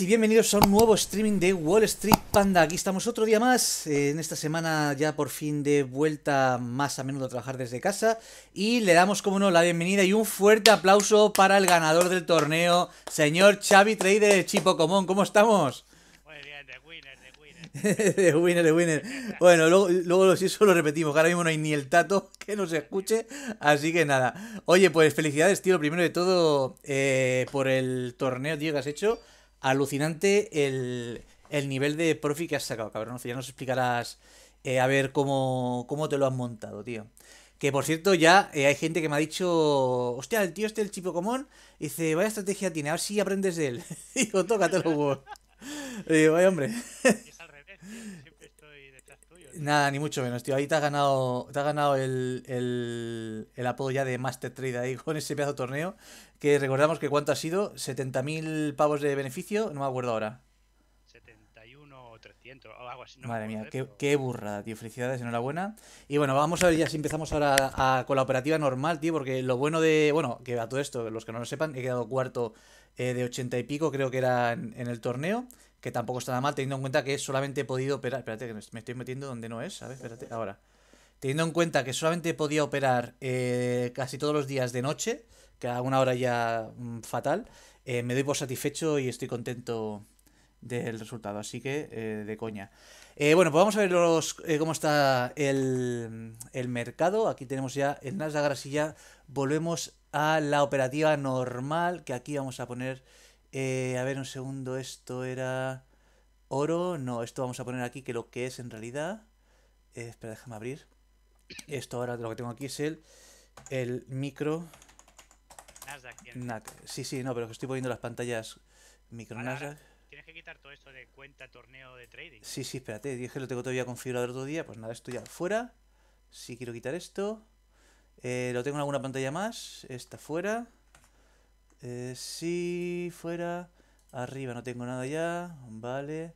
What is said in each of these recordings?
y bienvenidos a un nuevo streaming de Wall Street Panda. Aquí estamos otro día más, eh, en esta semana ya por fin de vuelta más a menudo a trabajar desde casa. Y le damos, como no, la bienvenida y un fuerte aplauso para el ganador del torneo, señor Xavi Trader Chipo común, ¿Cómo estamos? Muy bien, de winner, de winner. winner, winner. Bueno, luego, si eso lo repetimos, ahora mismo no hay ni el tato que nos escuche, así que nada. Oye, pues felicidades, tío, primero de todo eh, por el torneo, tío, que has hecho alucinante el, nivel de profi que has sacado, cabrón. ya nos explicarás eh, a ver cómo, cómo te lo has montado, tío. Que por cierto, ya eh, hay gente que me ha dicho, hostia, el tío este, el chico común, dice, vaya estrategia tiene, a ver si aprendes de él. Digo, tócatelo, huevo. Digo, vaya hombre. Es al revés. Nada, ni mucho menos, tío. Ahí te ha ganado, te has ganado el, el, apodo ya de Master Trade ahí con ese pedazo torneo. Que recordamos que cuánto ha sido, 70.000 pavos de beneficio, no me acuerdo ahora. 71.300 o algo así. Madre mía, ¿eh? qué, qué, burrada, tío. Felicidades, enhorabuena. Y bueno, vamos a ver ya si empezamos ahora a, con la operativa normal, tío, porque lo bueno de... Bueno, que a todo esto, los que no lo sepan, he quedado cuarto eh, de 80 y pico, creo que era en el torneo que tampoco está nada mal, teniendo en cuenta que solamente he podido operar... Espérate, que me estoy metiendo donde no es, sabes espérate, ahora. Teniendo en cuenta que solamente podía operar eh, casi todos los días de noche, que a una hora ya mm, fatal, eh, me doy por satisfecho y estoy contento del resultado, así que eh, de coña. bueno, pues vamos a ver cómo está el, mercado. Aquí tenemos ya el Nasdaq, grasilla volvemos a la operativa normal, que aquí vamos a poner, a ver un segundo, esto era Oro, no, esto vamos a poner aquí que lo que es en realidad... Eh, espera, déjame abrir. Esto ahora lo que tengo aquí es el, el micro... Nasdaq. Sí, sí, no, pero que estoy poniendo las pantallas micro Tienes que quitar todo esto de cuenta, torneo de trading. Sí, sí, espérate, dije que lo tengo todavía configurado el otro día. Pues nada, esto ya fuera. Si sí, quiero quitar esto. Eh, lo tengo en alguna pantalla más. Esta fuera. Eh, sí, fuera. Arriba no tengo nada ya, vale.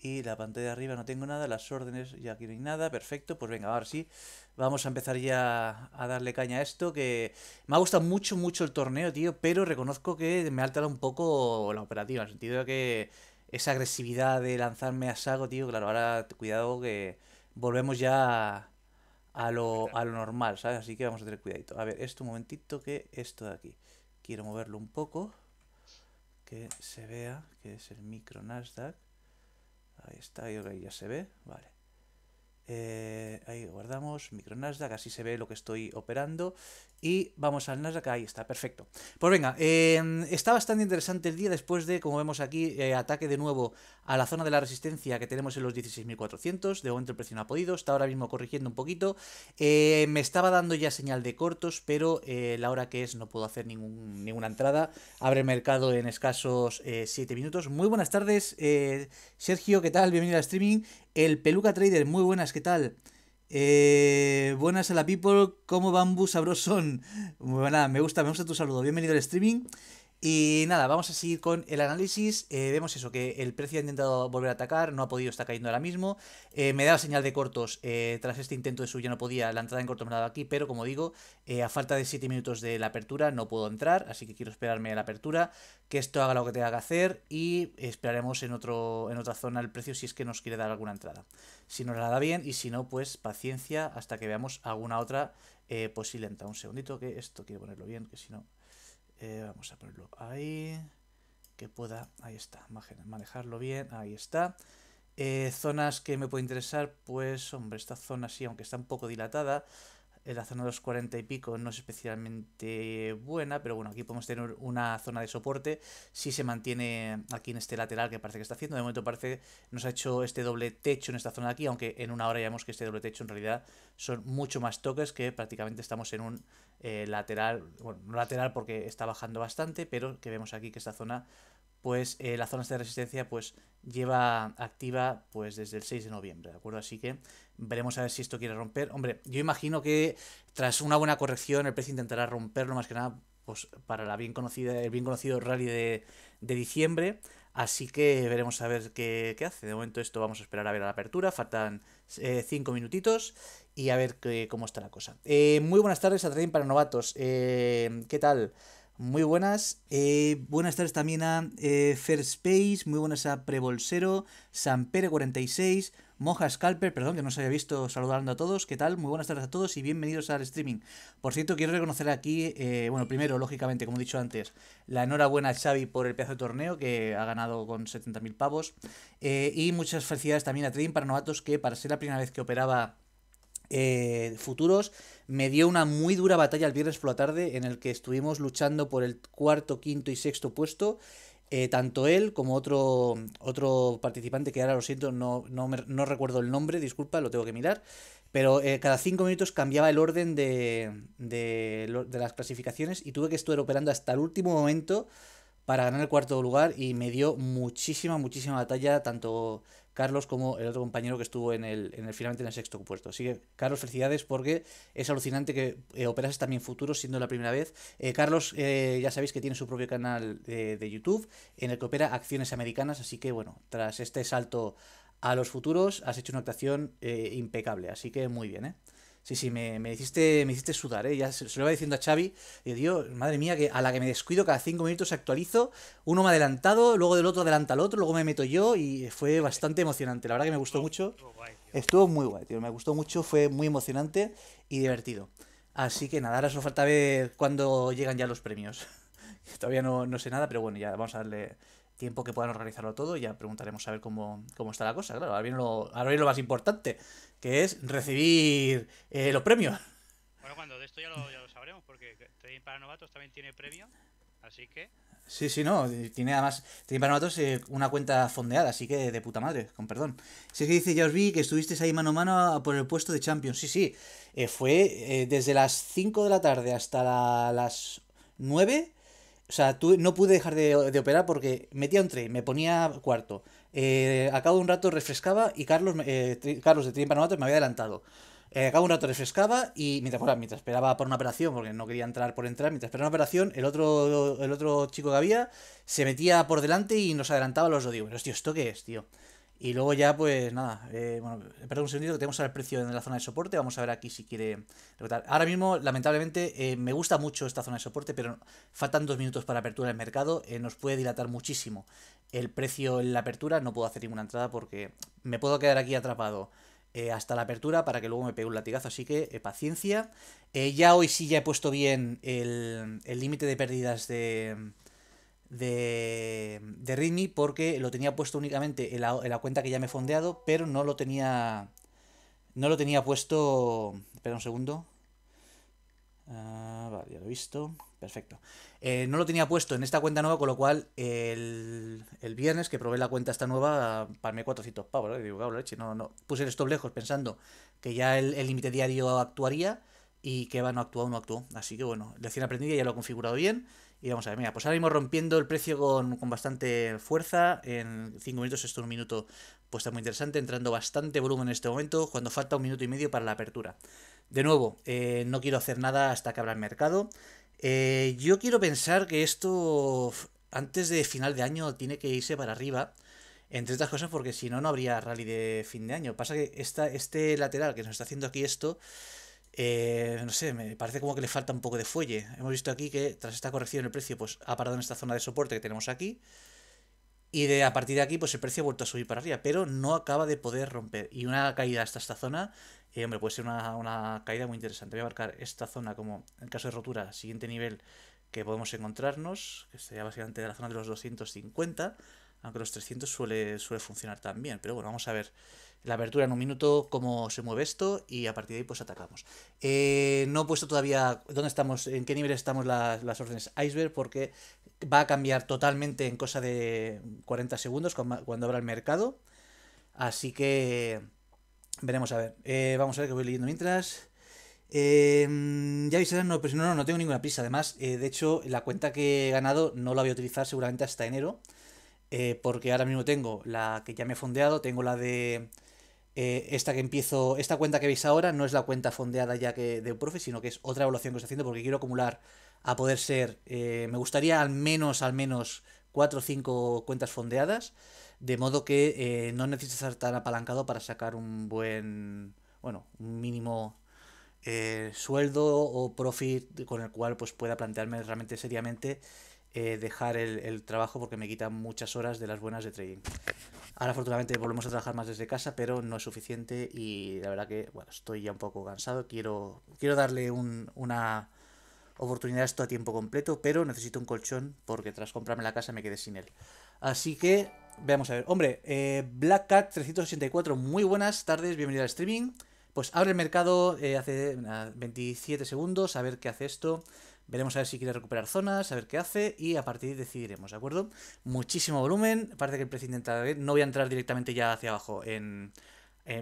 Y la pantalla de arriba no tengo nada, las órdenes ya aquí no hay nada, perfecto. Pues venga, ahora sí, vamos a empezar ya a darle caña a esto, que me ha gustado mucho, mucho el torneo, tío, pero reconozco que me ha alterado un poco la operativa, en el sentido de que esa agresividad de lanzarme a saco, tío, claro, ahora cuidado que volvemos ya a lo, a lo normal, ¿sabes? Así que vamos a tener cuidadito. A ver, esto un momentito, que esto de aquí. Quiero moverlo un poco que se vea, que es el micro Nasdaq. Ahí está, yo ya se ve, vale. Eh, ahí guardamos, micro Nasdaq, así se ve lo que estoy operando y vamos al Nasdaq, ahí está, perfecto. Pues venga, em, está bastante interesante el día después de, como vemos aquí, eh, ataque de nuevo a la zona de la resistencia que tenemos en los 16.400. De momento el precio no ha podido, está ahora mismo corrigiendo un poquito. Eh, me estaba dando ya señal de cortos, pero eh, la hora que es no puedo hacer ningún, ninguna entrada. Abre mercado en escasos 7 minutos. Muy buenas tardes, Sergio, ¿qué tal? Bienvenido al streaming. El Peluca Trader, muy buenas, ¿qué tal? Eh, buenas a la people, ¿cómo bambus sabrosón? Muy me gusta, me gusta tu saludo. Bienvenido al streaming. Y nada, vamos a seguir con el análisis. Eh, vemos eso, que el precio ha intentado volver a atacar, no ha podido, está cayendo ahora mismo. Eh, me da la señal de cortos, eh, tras este intento de subir no podía, la entrada en corto me la aquí, pero como digo, a falta de 7 minutos de la apertura no puedo entrar, así que quiero esperarme a la apertura, que esto haga lo que tenga que hacer y esperaremos en, otro, en otra zona el precio si es que nos quiere dar alguna entrada. Si nos la da bien y si no, pues paciencia hasta que veamos alguna otra posible pues entrada. Un segundito, que esto quiero ponerlo bien, que si no... Eh, vamos a ponerlo ahí. Que pueda, ahí está, manejarlo bien, ahí está. Eh, zonas que me puede interesar, pues hombre, esta zona sí, aunque está un poco dilatada, eh, la zona de los 40 y pico no es especialmente buena, pero bueno, aquí podemos tener una zona de soporte. Si se mantiene aquí en este lateral que parece que está haciendo, de momento parece nos ha hecho este doble techo en esta zona de aquí, aunque en una hora ya vemos que este doble techo en realidad son mucho más toques que prácticamente estamos en un eh, lateral, bueno, no lateral porque está bajando bastante, pero que vemos aquí que esta zona pues eh, la zona de resistencia pues lleva activa pues desde el 6 de noviembre, ¿de acuerdo? Así que veremos a ver si esto quiere romper. Hombre, yo imagino que tras una buena corrección el precio intentará romperlo más que nada pues para la bien conocida, el bien conocido rally de, de diciembre. Así que veremos a ver qué, qué, hace. De momento esto vamos a esperar a ver a la apertura. Faltan 5 eh, minutitos y a ver cómo está la cosa. Eh, muy buenas tardes a Trading para Novatos. Eh, ¿Qué tal? Muy buenas. Eh, buenas tardes también a eh, space muy buenas a Prebolsero, Sampere46, Moja Scalper, perdón que no os había visto saludando a todos. ¿Qué tal? Muy buenas tardes a todos y bienvenidos al streaming. Por cierto, quiero reconocer aquí, eh, bueno, primero, lógicamente, como he dicho antes, la enhorabuena a Xavi por el pedazo de torneo que ha ganado con 70.000 pavos. Eh, y muchas felicidades también a Trading para Novatos que para ser la primera vez que operaba eh, futuros me dio una muy dura batalla el viernes por la tarde en el que estuvimos luchando por el cuarto, quinto y sexto puesto. Eh, tanto él como otro, otro participante que ahora lo siento, no, no, recuerdo el nombre, disculpa, lo tengo que mirar. Pero eh, cada cinco minutos cambiaba el orden de, de, de las clasificaciones y tuve que estar operando hasta el último momento para ganar el cuarto lugar y me dio muchísima, muchísima batalla, tanto Carlos como el otro compañero que estuvo en el, en el finalmente en el sexto puesto. Así que, Carlos, felicidades porque es alucinante que eh, operas también futuros siendo la primera vez. Eh, Carlos, eh, ya sabéis que tiene su propio canal de, YouTube en el que opera acciones americanas, así que, bueno, tras este salto a los futuros has hecho una actuación impecable, así que muy bien, ¿eh? Sí, sí, me, hiciste, me hiciste sudar, ¿eh? Ya se, lo iba diciendo a Xavi. Y Dios, madre mía, que a la que me descuido, cada cinco minutos actualizo. Uno me ha adelantado, luego del otro adelanta al otro, luego me meto yo y fue bastante emocionante. La verdad que me gustó mucho. Estuvo muy guay, tío. Me gustó mucho, fue muy emocionante y divertido. Así que nada, ahora solo falta ver cuándo llegan ya los premios. Todavía no, no sé nada, pero bueno, ya vamos a darle tiempo que puedan organizarlo todo y ya preguntaremos a ver cómo, cómo está la cosa. Claro, ahora viene lo, ahora lo más importante, que es recibir eh, los premios. Bueno, cuando de esto ya lo, ya sabremos, porque Trading para Novatos también tiene premio, así que... Sí, sí, no, tiene además, tiene para eh, una cuenta fondeada, así que de puta madre, con perdón. Si que dice, ya os vi que estuvisteis ahí mano a mano por el puesto de Champions, sí, sí, eh, fue eh, desde las 5 de la tarde hasta las 9 o sea, no pude dejar de, operar porque metía un tren, me ponía cuarto. Eh, acabo cabo de un rato refrescaba y Carlos, eh, Carlos de Trimpanovatos me había adelantado. Eh, acabo de un rato refrescaba y mientras, esperaba por una operación, porque no quería entrar por entrar, mientras esperaba una operación, el otro, el otro chico que había se metía por delante y nos adelantaba los dos. Digo, tío, ¿esto qué es, tío? Y luego ya, pues nada, eh, bueno, un segundito que tenemos ahora el precio en la zona de soporte, vamos a ver aquí si quiere rebotar. Ahora mismo, lamentablemente, eh, me gusta mucho esta zona de soporte, pero faltan dos minutos para apertura del mercado, eh, nos puede dilatar muchísimo el precio en la apertura, no puedo hacer ninguna entrada porque me puedo quedar aquí atrapado hasta la apertura para que luego me pegue un latigazo, así que paciencia. ya hoy sí ya he puesto bien el límite de pérdidas de de, de Readme porque lo tenía puesto únicamente en la, cuenta que ya me he fondeado, pero no lo tenía. No lo tenía puesto. Espera un segundo. Ah, ya lo he visto. Perfecto. Eh, no lo tenía puesto en esta cuenta nueva, con lo cual el, el viernes que probé la cuenta esta nueva, palmé 400 pavos. ¿eh? Digo, leche, no, no. Puse el stop lejos pensando que ya el límite diario actuaría y que va, no actuó, no actuó. Así que bueno, recién aprendida, ya lo he configurado bien. Y vamos a ver, mira, pues ahora mismo rompiendo el precio con, bastante fuerza. En 5 minutos, esto es un minuto, pues está muy interesante. Entrando bastante volumen en este momento, cuando falta un minuto y medio para la apertura. De nuevo, eh, no quiero hacer nada hasta que abra el mercado. Eh, yo quiero pensar que esto antes de final de año tiene que irse para arriba. Entre otras cosas, porque si no, no habría rally de fin de año. Pasa que esta, este lateral que nos está haciendo aquí esto eh, no sé, me parece como que le falta un poco de fuelle. Hemos visto aquí que tras esta corrección el precio pues, ha parado en esta zona de soporte que tenemos aquí. Y de, a partir de aquí, pues el precio ha vuelto a subir para arriba, pero no acaba de poder romper. Y una caída hasta esta zona, eh, hombre, puede ser una, caída muy interesante. Voy a marcar esta zona como, en caso de rotura, siguiente nivel que podemos encontrarnos, que sería básicamente de la zona de los 250, aunque los 300 suele, suele funcionar también. Pero bueno, vamos a ver la apertura en un minuto, cómo se mueve esto y a partir de ahí pues atacamos. Eh, no he puesto todavía dónde estamos, en qué nivel estamos las, órdenes iceberg porque va a cambiar totalmente en cosa de 40 segundos cuando abra el mercado. Así que veremos a ver. Eh, vamos a ver que voy leyendo mientras. Em, ya viste no, pero no, no, no tengo ninguna prisa. Además, eh, de hecho, la cuenta que he ganado no la voy a utilizar seguramente hasta enero. porque ahora mismo tengo la que ya me he fondeado, tengo la de eh, esta que empiezo, esta cuenta que veis ahora no es la cuenta fondeada ya que de Profe, sino que es otra evaluación que estoy haciendo porque quiero acumular a poder ser, eh, me gustaría al menos, al menos cuatro o cinco cuentas fondeadas, de modo que eh, no necesitas estar tan apalancado para sacar un buen, bueno, un mínimo sueldo o profit con el cual pues pueda plantearme realmente seriamente eh, dejar el, trabajo porque me quita muchas horas de las buenas de trading. Ahora afortunadamente volvemos a trabajar más desde casa, pero no es suficiente y la verdad que bueno, estoy ya un poco cansado. Quiero, quiero darle una oportunidad a esto a tiempo completo, pero necesito un colchón porque tras comprarme la casa me quedé sin él. Así que veamos a ver. Hombre, eh, Black Cat 384, muy buenas tardes, bienvenido al streaming. Pues abre el mercado eh, hace 27 segundos, a ver qué hace esto. Veremos a ver si quiere recuperar zonas, a ver qué hace y a partir de decidiremos, ¿de acuerdo? Muchísimo volumen, parece que el precio intenta... Eh, no voy a entrar directamente ya hacia abajo en,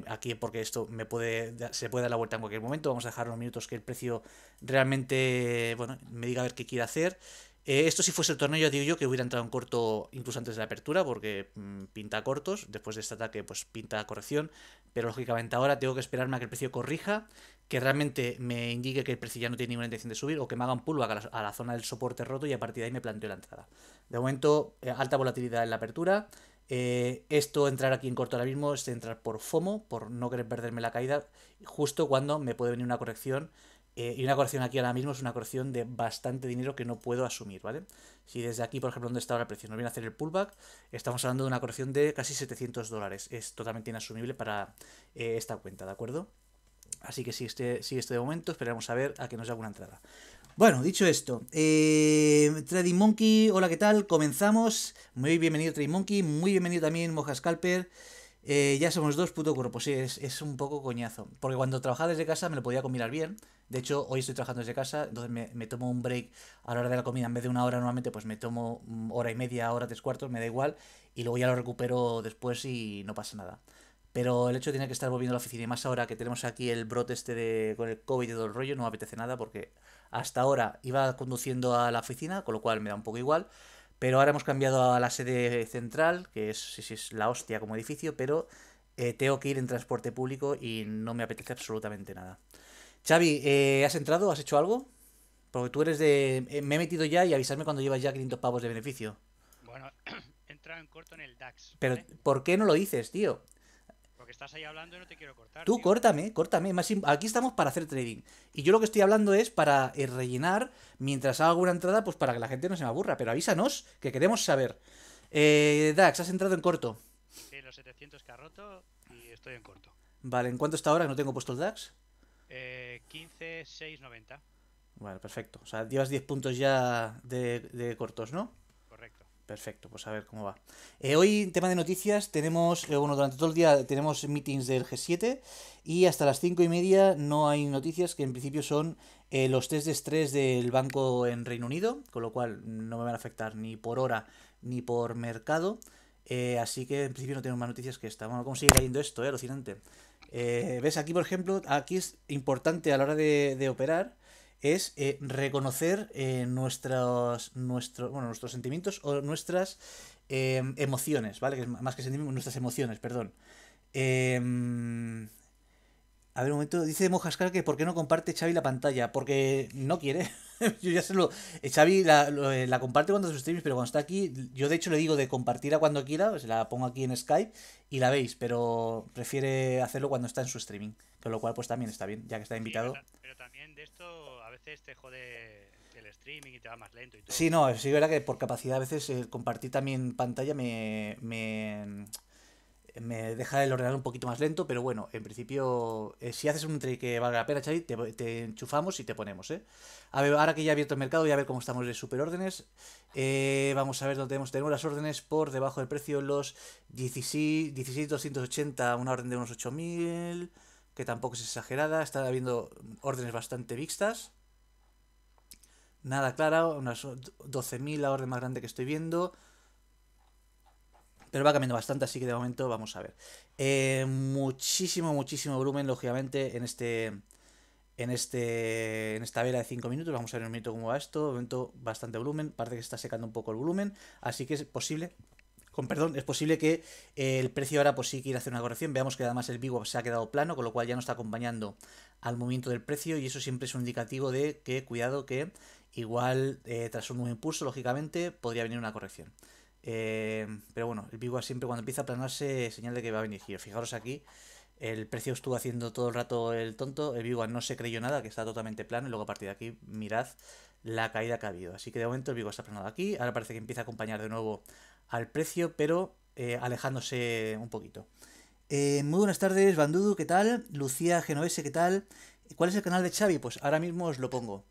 Aquí porque esto me puede se puede dar la vuelta en cualquier momento. Vamos a dejar unos minutos que el precio realmente bueno me diga a ver qué quiere hacer. Eh, esto si fuese el torneo, ya digo yo que hubiera entrado en corto incluso antes de la apertura, porque mm, pinta cortos, después de este ataque pues pinta corrección, pero lógicamente ahora tengo que esperarme a que el precio corrija que realmente me indique que el precio ya no tiene ninguna intención de subir o que me haga un pullback a la, zona del soporte roto y a partir de ahí me planteo la entrada. De momento, eh, alta volatilidad en la apertura. Eh, esto, entrar aquí en corto ahora mismo, es entrar por FOMO, por no querer perderme la caída, justo cuando me puede venir una corrección. Eh, y una corrección aquí ahora mismo es una corrección de bastante dinero que no puedo asumir, ¿vale? Si desde aquí, por ejemplo, donde está ahora el precio, No viene a hacer el pullback, estamos hablando de una corrección de casi 700 dólares. Es totalmente inasumible para esta cuenta, ¿de acuerdo? Así que sigue este, este de momento, esperamos a ver a que nos dé una entrada. Bueno, dicho esto, eh, Trading Monkey, hola, ¿qué tal? Comenzamos. Muy bienvenido Trading Monkey, muy bienvenido también Moja Scalper. Eh, ya somos dos, puto pues Sí, es, un poco coñazo. Porque cuando trabajaba desde casa me lo podía combinar bien. De hecho, hoy estoy trabajando desde casa, entonces me, me, tomo un break a la hora de la comida. En vez de una hora normalmente, pues me tomo mm, hora y media, hora, tres cuartos, me da igual. Y luego ya lo recupero después y no pasa nada. Pero el hecho de tener que estar volviendo a la oficina y más ahora que tenemos aquí el brote este de, con el COVID y todo el rollo, no me apetece nada porque hasta ahora iba conduciendo a la oficina, con lo cual me da un poco igual. Pero ahora hemos cambiado a la sede central, que es, la hostia como edificio, pero eh, tengo que ir en transporte público y no me apetece absolutamente nada. Xavi, eh, ¿has entrado? ¿Has hecho algo? Porque tú eres de... Eh, me he metido ya y avisarme cuando llevas ya 500 pavos de beneficio. Bueno, entrado en corto en el DAX. Pero ¿por qué no lo dices, tío? estás ahí hablando y no te quiero cortar. Tú córtame, córtame. Aquí estamos para hacer trading. Y yo lo que estoy hablando es para eh, rellenar mientras hago una entrada, pues para que la gente no se me aburra. Pero avísanos que queremos saber. Eh, Dax, has entrado en corto. Sí, los 700 que ha roto y estoy en corto. Vale, ¿en cuánto está ahora? que No tengo puesto el DAX. Eh, 15, 6, 90. Vale, perfecto. O sea, llevas 10 puntos ya de cortos, ¿no? Perfecto, pues a ver cómo va. Eh, hoy, tema de noticias, tenemos, eh, bueno, durante todo el día tenemos meetings del G7 y hasta las cinco y media no hay noticias que en principio son eh, los test de estrés del banco en Reino Unido, con lo cual no me van a afectar ni por hora ni por mercado. así que en principio no tenemos más noticias que esta. Bueno, ¿cómo sigue cayendo esto? Alucinante. ¿Ves? Aquí, por ejemplo, aquí es importante a la hora de operar es eh, reconocer eh, nuestros, bueno, nuestros sentimientos o nuestras eh, emociones, ¿vale? más que sentimientos, nuestras emociones, perdón. Eh, a ver, un momento, dice Mojascar que ¿por qué no comparte Xavi la pantalla? Porque no quiere. yo ya sé, lo... Xavi la, comparte cuando sus streaming pero cuando está aquí, yo de hecho le digo de compartirla cuando quiera, pues la pongo aquí en Skype y la veis, pero prefiere hacerlo cuando está en su streaming, con lo cual pues también está bien, ya que está invitado. pero también de esto te jode el streaming y te va más lento Sí, no, sí es verdad que por capacidad a veces el eh, compartir también pantalla me, deja el ordenador un poquito más lento, pero bueno, en principio, eh, si haces un trade que valga la pena, te, enchufamos y te ponemos, ¿eh? A ver, ahora que ya he abierto el mercado, voy a ver cómo estamos de superórdenes. órdenes eh, vamos a ver dónde tenemos. Tenemos las órdenes por debajo del precio, los 16,280, una orden de unos 8.000 que tampoco es exagerada, está habiendo órdenes bastante mixtas nada claro, unas 12.000 la orden más grande que estoy viendo. Pero va cambiando bastante, así que de momento vamos a ver. Eh, muchísimo, muchísimo volumen, lógicamente, en este... En, este, en esta vela de 5 minutos, vamos a ver un minuto cómo va esto. De momento, bastante volumen. Parece que está secando un poco el volumen. Así que es posible con perdón, es posible que eh, el precio ahora pues sí quiera hacer una corrección. Veamos que además el VWAP se ha quedado plano, con lo cual ya no está acompañando al movimiento del precio y eso siempre es un indicativo de que cuidado que Igual, eh, tras un nuevo impulso, lógicamente, podría venir una corrección. Eh, pero bueno, el VIGUA siempre cuando empieza a planarse, señal de que va a venir giro. Fijaros aquí, el precio estuvo haciendo todo el rato el tonto, el VIGUA no se creyó nada, que está totalmente plano, y luego a partir de aquí, mirad la caída que ha habido. Así que de momento el VIGUA está planado aquí, ahora parece que empieza a acompañar de nuevo al precio, pero eh, alejándose un poquito. muy buenas tardes, Bandudu, ¿qué tal? Lucía Genovese, ¿qué tal? ¿Cuál es el canal de Xavi? Pues ahora mismo os lo pongo.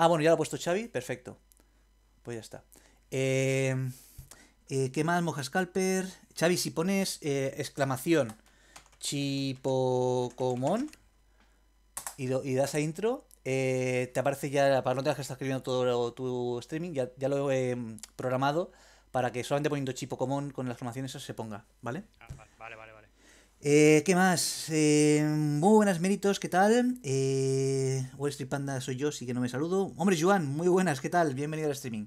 Ah, bueno, ya lo ha puesto Xavi, perfecto. Pues ya está. Eh, eh, ¿Qué más, Moja Scalper? Xavi, si pones eh, exclamación Chipocomón y, y das a intro, te aparece ya, para no tener que estar escribiendo todo tu streaming, ya, lo he mm, programado para que solamente poniendo Chipocomón con la exclamación eso se ponga, vale. Ah, eh, ¿Qué más? Eh, muy buenas, méritos, ¿qué tal? Eh, Wall Street Panda soy yo, sí que no me saludo. Hombre, Juan, muy buenas, ¿qué tal? Bienvenido al streaming.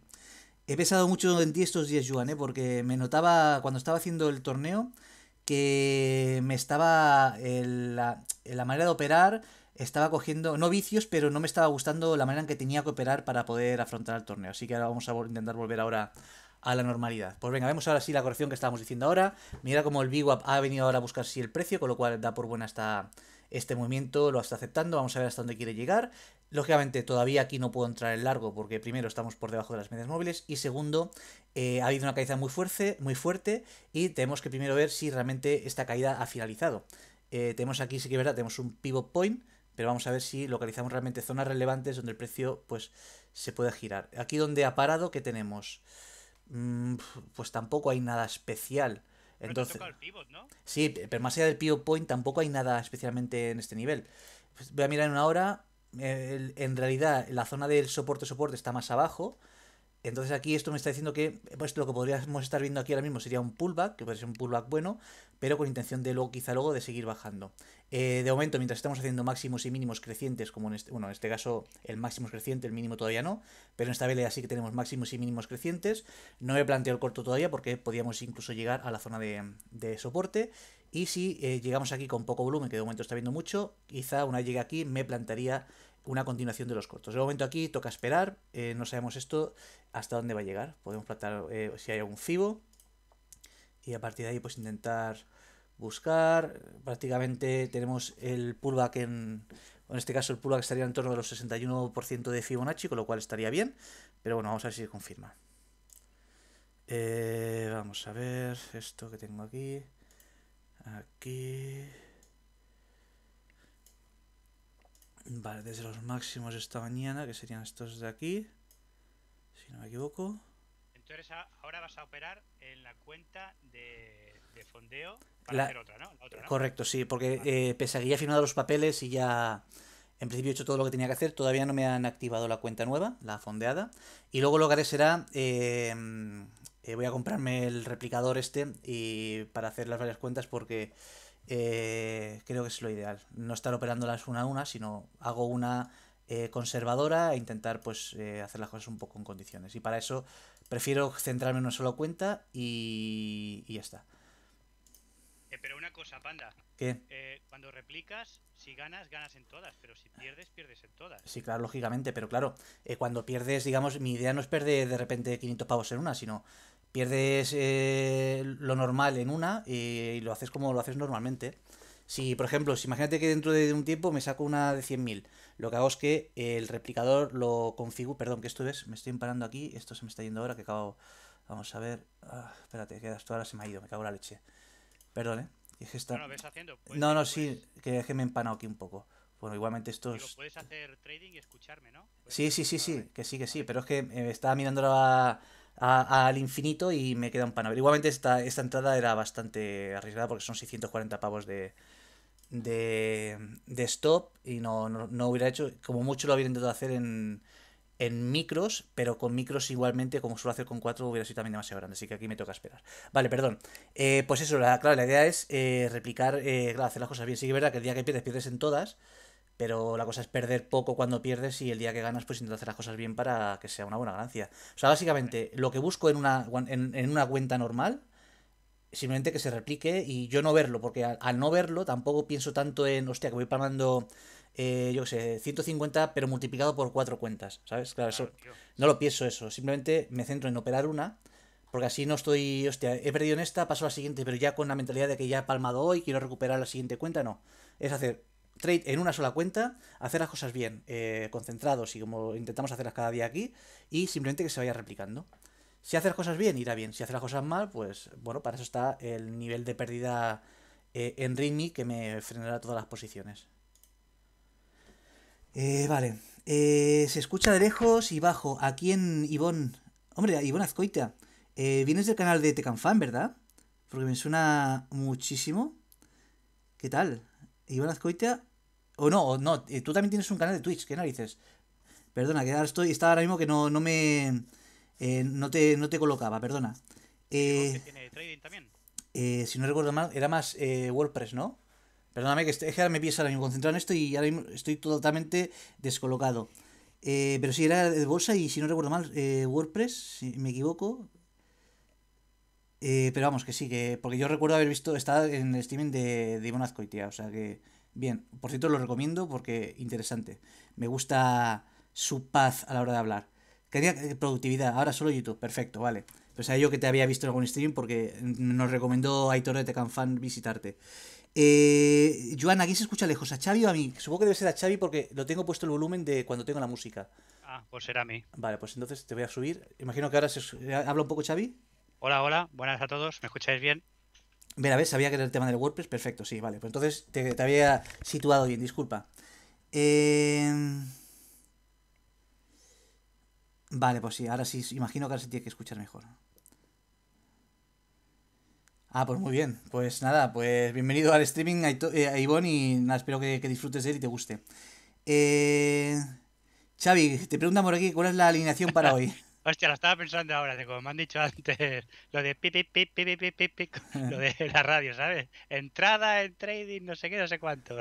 He pesado mucho en ti estos días, Juan, ¿eh? porque me notaba cuando estaba haciendo el torneo que me estaba. la, la manera de operar estaba cogiendo, no vicios, pero no me estaba gustando la manera en que tenía que operar para poder afrontar el torneo. Así que ahora vamos a intentar volver ahora a la normalidad. Pues venga, vemos ahora sí la corrección que estábamos diciendo ahora. Mira cómo el VWAP ha venido ahora a buscar sí el precio, con lo cual da por buena esta, este movimiento, lo está aceptando, vamos a ver hasta dónde quiere llegar. Lógicamente todavía aquí no puedo entrar en largo porque primero estamos por debajo de las medias móviles y segundo eh, ha habido una caída muy fuerte, muy fuerte y tenemos que primero ver si realmente esta caída ha finalizado. Eh, tenemos aquí, sí que es verdad, tenemos un pivot point, pero vamos a ver si localizamos realmente zonas relevantes donde el precio pues se puede girar. Aquí donde ha parado, ¿qué tenemos? Mm, pues tampoco hay nada especial. Entonces, pero ¿no? Sí, pero más allá del pivot point tampoco hay nada especialmente en este nivel. Pues voy a mirar en una hora. En realidad, la zona del soporte-soporte está más abajo. Entonces aquí esto me está diciendo que pues lo que podríamos estar viendo aquí ahora mismo sería un pullback, que parece ser un pullback bueno, pero con intención de luego, quizá luego, de seguir bajando. Eh, de momento, mientras estamos haciendo máximos y mínimos crecientes, como en este, bueno, en este caso el máximo es creciente, el mínimo todavía no, pero en esta vela sí que tenemos máximos y mínimos crecientes. No me planteo el corto todavía porque podríamos incluso llegar a la zona de, soporte. Y si eh, llegamos aquí con poco volumen, que de momento está viendo mucho, quizá una llegue aquí me plantaría una continuación de los cortos. De momento aquí toca esperar, eh, no sabemos esto, hasta dónde va a llegar. Podemos plantar eh, si hay algún FIBO y a partir de ahí pues intentar buscar. Prácticamente tenemos el pullback en... En este caso el pullback estaría en torno a los 61% de Fibonacci, con lo cual estaría bien. Pero bueno, vamos a ver si se confirma. Eh, vamos a ver esto que tengo aquí. Aquí. Vale, desde los máximos esta mañana, que serían estos de aquí no me equivoco. Entonces ahora vas a operar en la cuenta de, fondeo para hacer otra, ¿no? Correcto, sí, porque eh, pese a que ya he firmado los papeles y ya en principio he hecho todo lo que tenía que hacer, todavía no me han activado la cuenta nueva, la fondeada. Y luego lo que haré será... Em, eh, voy a comprarme el replicador este y para hacer las varias cuentas porque eh, creo que es lo ideal. No estar operándolas una a una, sino hago una eh, conservadora e intentar pues eh, hacer las cosas un poco en condiciones. Y para eso prefiero centrarme en una sola cuenta y, y ya está. Eh, pero una cosa, panda. ¿Qué? cuando replicas, si ganas, ganas en todas, pero si pierdes, pierdes en todas. Sí, claro, lógicamente, pero claro, cuando pierdes, digamos, mi idea no es perder de repente 500 pavos en una, sino pierdes lo normal en una y lo haces como lo haces normalmente. Si, por ejemplo, imagínate que dentro de un tiempo me saco una de 100.000, lo que hago es que el replicador lo configuro. Perdón, que esto ves, me estoy empanando aquí, esto se me está yendo ahora, que acabo. Vamos a ver. Ah, espérate, que esto ahora se me ha ido, me cago la leche. Perdón, ¿eh? No, no, ves haciendo, no, no sí, que déjeme me empanado aquí un poco. Bueno, igualmente esto es... Pero puedes hacer trading y escucharme, ¿no? sí, sí, sí, sí, que sí, que sí, pero es que eh, estaba mirando al infinito y me queda un pano. Igualmente esta entrada era bastante arriesgada porque son 640 pavos de, de, de stop y no, hubiera hecho, como mucho lo hubiera intentado hacer en, en micros, pero con micros igualmente, como suelo hacer con cuatro, hubiera sido también demasiado grande, así que aquí me toca esperar. Vale, perdón. Eh, pues eso, la, claro, la idea es eh, replicar, eh, claro, hacer las cosas bien. Sí que es verdad que el día que pierdes, pierdes en todas, pero la cosa es perder poco cuando pierdes y el día que ganas, pues intentar hacer las cosas bien para que sea una buena ganancia. O sea, básicamente, lo que busco en una, en, en una cuenta normal simplemente que se replique y yo no verlo, porque al, no verlo tampoco pienso tanto en, hostia, que voy palmando eh, yo qué sé, 150 pero multiplicado por cuatro cuentas, ¿sabes? Claro, no lo pienso eso, simplemente me centro en operar una, porque así no estoy, hostia, he perdido en esta, paso a la siguiente, pero ya con la mentalidad de que ya he palmado hoy, quiero recuperar la siguiente cuenta, no. Es hacer trade en una sola cuenta, hacer las cosas bien, eh, concentrados y como intentamos hacerlas cada día aquí, y simplemente que se vaya replicando. Si haces las cosas bien, irá bien. Si haces las cosas mal, pues bueno, para eso está el nivel de pérdida eh, en Ritmi que me frenará todas las posiciones. Eh, vale. Eh, se escucha de lejos y bajo. Aquí en Ivón. Hombre, Ivonne Azcoita. vienes del canal de Tecanfan, ¿verdad? Porque me suena muchísimo. ¿Qué tal? ibón Azcoita. O no no, no, tú también tienes un canal de Twitch, ¿qué narices? Perdona, que ahora estoy. Está ahora mismo que no, no me eh, no, te, colocaba, perdona. Eh, también? Eh, si no recuerdo mal, era más WordPress, ¿no? Perdóname que, es que ahora me pienso ahora mismo concentrado en esto y ahora mismo estoy totalmente descolocado. pero sí, era de bolsa y si no recuerdo mal, WordPress, si me equivoco. pero vamos, que sí, que porque yo recuerdo haber visto, estaba en el streaming de, de y o sea que bien. Por cierto, lo recomiendo porque interesante. Me gusta su paz a la hora de hablar. Quería eh, productividad, ahora solo YouTube, perfecto, vale. Pues sea, yo que te había visto en algún stream porque nos recomendó Aitor de Tecanfan visitarte. Eh, ¿a quién se escucha lejos. ¿A Xavi o a mí? Supongo que debe ser a Xavi porque lo tengo puesto el volumen de cuando tengo la música. Ah, pues será a mí. Vale, pues entonces te voy a subir. Imagino que ahora se... Eh, habla un poco Xavi. Hola, hola, buenas a todos, ¿me escucháis bien? Mira, ves, sabía que era el tema del WordPress, perfecto, sí, vale. Pues entonces te, te había situado bien, disculpa. Eh... Vale, pues sí, ahora sí, imagino que ahora se tiene que escuchar mejor. Ah, pues muy bien. Pues nada, pues bienvenido al streaming a, eh, Ivonne y nada, espero que, disfrutes de él y te guste. Eh... Xavi, te pregunta por aquí cuál es la alineación para hoy. Hostia, lo estaba pensando ahora, como me han dicho antes, lo de pi, lo de la radio, ¿sabes? Entrada en trading, no sé qué, no sé cuánto.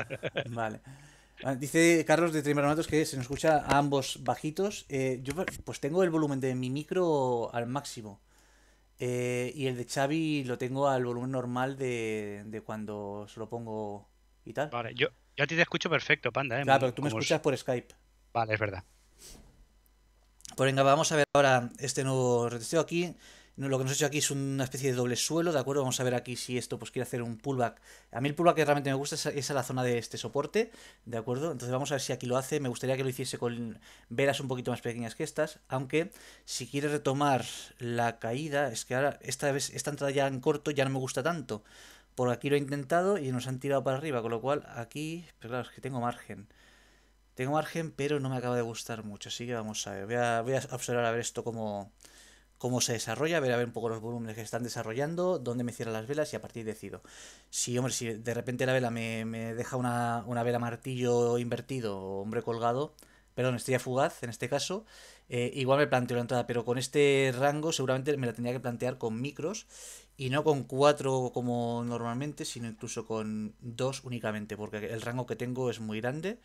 Vale. Ah, dice Carlos de Trimermatos que se nos escucha a ambos bajitos. Eh, yo pues tengo el volumen de mi micro al máximo. Eh, y el de Xavi lo tengo al volumen normal de, cuando se lo pongo y tal. Vale, yo, a ti te escucho perfecto, panda. ¿eh? Claro, pero tú me escuchas por Skype. Vale, es verdad. Pues venga, vamos a ver ahora este nuevo retesteo aquí. Lo que ha hecho aquí es una especie de doble suelo, ¿de acuerdo? Vamos a ver aquí si esto pues quiere hacer un pullback. A mí el pullback que realmente me gusta es, la zona de este soporte, ¿de acuerdo? Entonces vamos a ver si aquí lo hace. Me gustaría que lo hiciese con velas un poquito más pequeñas que estas, aunque si quiere retomar la caída, es que ahora esta, vez, esta entrada ya en corto ya no me gusta tanto. Por aquí lo he intentado y nos han tirado para arriba, con lo cual aquí, pero claro, es que tengo margen. Tengo margen, pero no me acaba de gustar mucho, así que vamos a ver. Voy a, voy a observar a ver esto como cómo se desarrolla, ver a ver un poco los volúmenes que están desarrollando, dónde me cierran las velas y a partir decido. Si, hombre, si de repente la vela me, deja una, vela martillo invertido o hombre colgado, perdón, estrella fugaz en este caso, eh, igual me planteo la entrada, pero con este rango seguramente me la tendría que plantear con micros y no con cuatro como normalmente, sino incluso con dos únicamente, porque el rango que tengo es muy grande.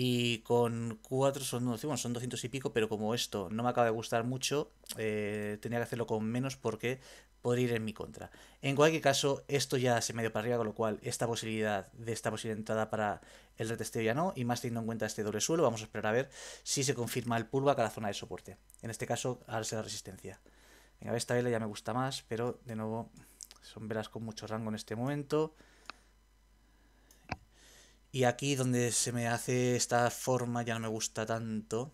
Y con 4 son, son 200 y pico, pero como esto no me acaba de gustar mucho, eh, tenía que hacerlo con menos porque podría ir en mi contra. En cualquier caso, esto ya se medio para arriba, con lo cual esta posibilidad de esta posible entrada para el retesteo ya no, y más teniendo en cuenta este doble suelo, vamos a esperar a ver si se confirma el pullback a la zona de soporte. En este caso, a la resistencia. Venga, esta vela ya me gusta más, pero de nuevo son velas con mucho rango en este momento. Y aquí donde se me hace esta forma ya no me gusta tanto.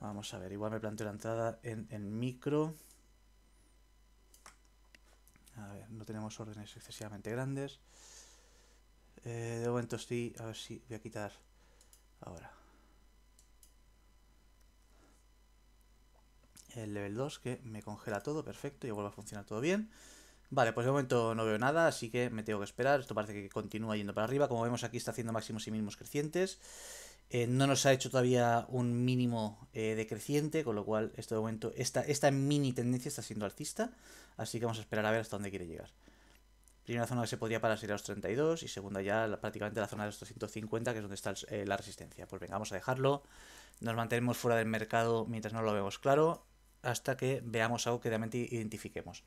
Vamos a ver, igual me planteo la entrada en, micro. A ver, no tenemos órdenes excesivamente grandes. Eh, de momento estoy... A ver si voy a quitar ahora. El level 2 que me congela todo, perfecto, y vuelve a funcionar todo bien. Vale, pues de momento no veo nada, así que me tengo que esperar. Esto parece que continúa yendo para arriba. Como vemos aquí está haciendo máximos y mínimos crecientes. Eh, no nos ha hecho todavía un mínimo eh, decreciente, con lo cual esto de momento, esta, mini tendencia está siendo alcista. Así que vamos a esperar a ver hasta dónde quiere llegar. Primera zona que se podría parar sería los 32 y segunda ya prácticamente la zona de los 250, que es donde está eh, la resistencia. Pues venga, vamos a dejarlo. Nos mantenemos fuera del mercado mientras no lo vemos claro, hasta que veamos algo que realmente identifiquemos.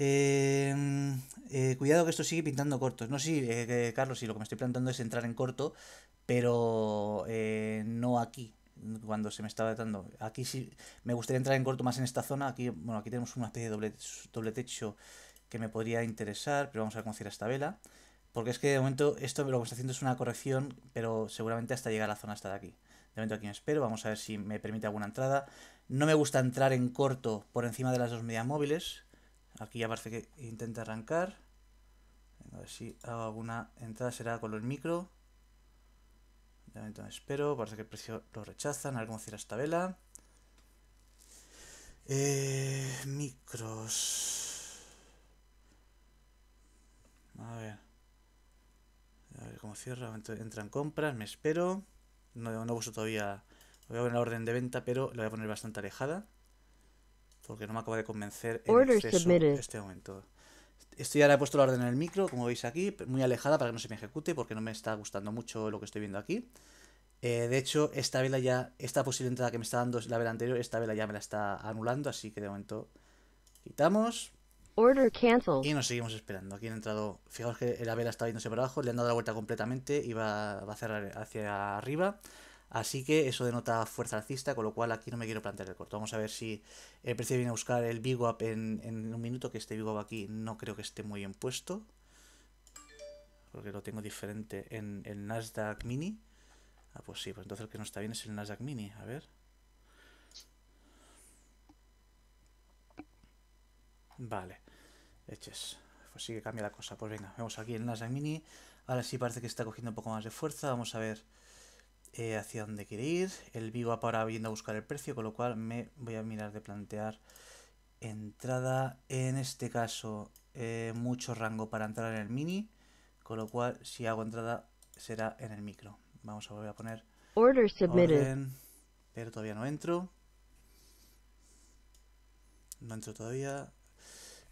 Em, eh, cuidado que esto sigue pintando cortos. No sé, sí, eh, Carlos, si lo que me estoy planteando es entrar en corto, pero eh, no aquí, cuando se me estaba tratando. Aquí sí me gustaría entrar en corto más en esta zona. Aquí, bueno, aquí tenemos una especie de doble, techo que me podría interesar, pero vamos a conocer esta vela. Porque es que de momento esto lo que está haciendo es una corrección, pero seguramente hasta llegar a la zona hasta de aquí. De momento aquí me espero, vamos a ver si me permite alguna entrada. No me gusta entrar en corto por encima de las dos medias móviles, Aquí ya parece que intenta arrancar. A ver si hago alguna entrada, será con el micro. De momento me espero, parece que el precio lo rechazan, a ver cierra esta vela. Eh, micros. A ver. A ver cómo cierra, entran compras, me espero. No, no uso todavía, voy a poner la orden de venta, pero la voy a poner bastante alejada porque no me acaba de convencer en exceso en este momento. Estoy ahora he puesto la orden en el micro, como veis aquí, muy alejada para que no se me ejecute, porque no me está gustando mucho lo que estoy viendo aquí. Eh, de hecho, esta vela ya, esta posible entrada que me está dando la vela anterior, esta vela ya me la está anulando, así que de momento quitamos. Order Y nos seguimos esperando. Aquí han entrado, fijaos que la vela está yéndose para abajo, le han dado la vuelta completamente y va a cerrar hacia arriba. Así que eso denota fuerza alcista, con lo cual aquí no me quiero plantear el corto. Vamos a ver si el precio viene a buscar el Big Up en, un minuto, que este Big Up aquí no creo que esté muy bien puesto. Porque lo tengo diferente en el Nasdaq Mini. Ah, pues sí, pues entonces el que no está bien es el Nasdaq Mini. A ver. Vale. Eches. Pues sí que cambia la cosa. Pues venga, vemos aquí el Nasdaq Mini. Ahora sí parece que está cogiendo un poco más de fuerza. Vamos a ver eh, hacia dónde quiere ir. El vivo para ahora viendo a buscar el precio, con lo cual me voy a mirar de plantear entrada. En este caso, eh, mucho rango para entrar en el mini, con lo cual si hago entrada será en el micro. Vamos a volver a poner Order submitted. pero todavía no entro. No entro todavía.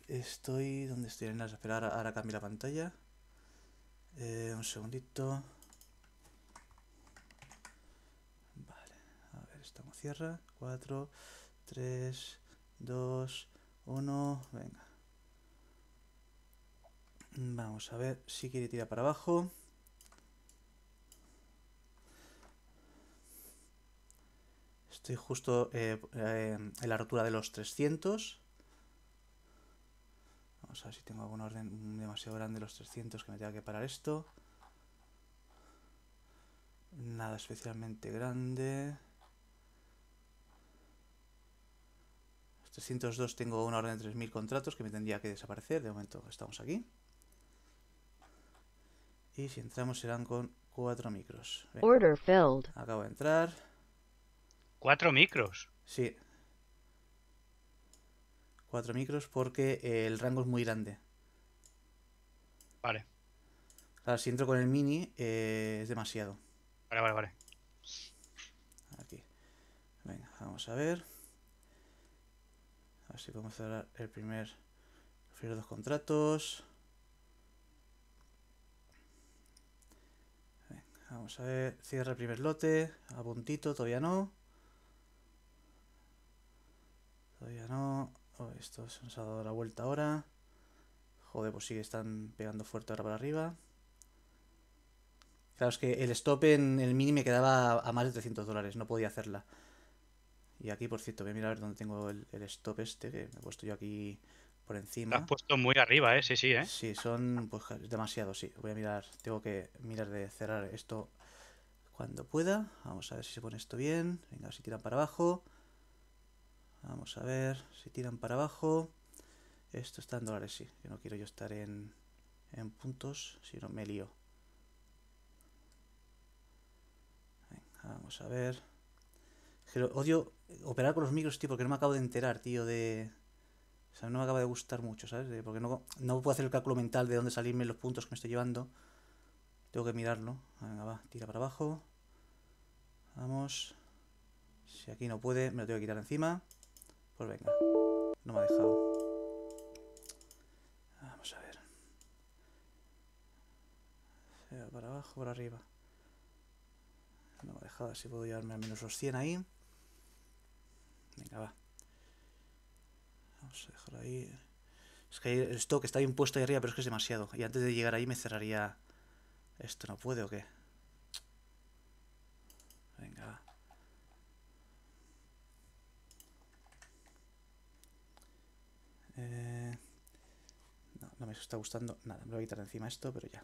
Estoy donde estoy en las. ahora, cambio la pantalla. Eh, un segundito. 4, 3, 2, 1, venga. Vamos a ver si quiere tirar para abajo. Estoy justo eh, eh, en la rotura de los 300. Vamos a ver si tengo algún orden demasiado grande los 300 que me tenga que parar esto. Nada especialmente grande. 302 tengo una orden de 3.000 contratos que me tendría que desaparecer. De momento estamos aquí. Y si entramos serán con 4 micros. Order filled. Acabo de entrar. ¿4 micros? Sí. 4 micros porque eh, el rango es muy grande. Vale. Claro, si entro con el mini eh, es demasiado. Vale, vale, vale. Aquí. Venga, vamos a ver ver vamos podemos cerrar el primer, los dos contratos. vamos a ver, cierra el primer lote, a puntito, todavía no. Todavía no. Oh, esto se nos ha dado la vuelta ahora. Joder, pues sí, están pegando fuerte ahora para arriba. Claro, es que el stop en el mini me quedaba a más de 300 dólares, no podía hacerla. Y aquí, por cierto, voy a mirar a ver dónde tengo el, stop este, que me he puesto yo aquí por encima. Lo has puesto muy arriba, ¿eh? Sí, sí, ¿eh? Sí, son pues, demasiado, sí. Voy a mirar, tengo que mirar de cerrar esto cuando pueda. Vamos a ver si se pone esto bien. Venga, si tiran para abajo. Vamos a ver si tiran para abajo. Esto está en dólares, sí. Yo no quiero yo estar en, en puntos, si no me lío. Venga, vamos a ver. Pero odio operar con los micros, tío, porque no me acabo de enterar, tío, de... O sea, no me acaba de gustar mucho, ¿sabes? porque no, no puedo hacer el cálculo mental de dónde salirme los puntos que me estoy llevando. Tengo que mirarlo. Venga, va, tira para abajo. Vamos. Si aquí no puede, me lo tengo que quitar encima. Pues venga. No me ha dejado. Vamos a ver. Para abajo, para arriba. No me ha dejado, Si puedo llevarme al menos los 100 ahí. Venga, va. Vamos a dejarlo ahí. Es que hay que stock está bien puesto ahí arriba, pero es que es demasiado. Y antes de llegar ahí me cerraría... ¿Esto no puede o qué? Venga, va. Eh, no, no me está gustando nada. Me voy a quitar encima esto, pero ya.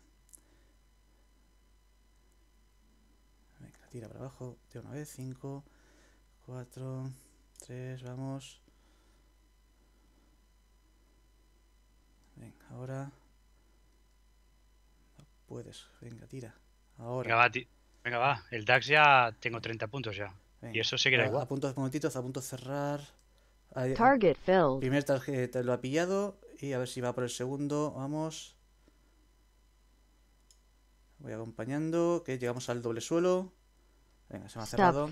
Venga, tira para abajo. De una vez. cinco, Cuatro tres, vamos. Venga, ahora. No puedes, venga, tira. Ahora. Venga, va, El DAX ya tengo 30 puntos ya. Y eso se igual. A puntos momentitos, a punto de cerrar. Eh, Target Primer tarjeta eh, lo ha pillado. Y a ver si va por el segundo. Vamos. Voy acompañando. Que llegamos al doble suelo. Venga, se me ha cerrado.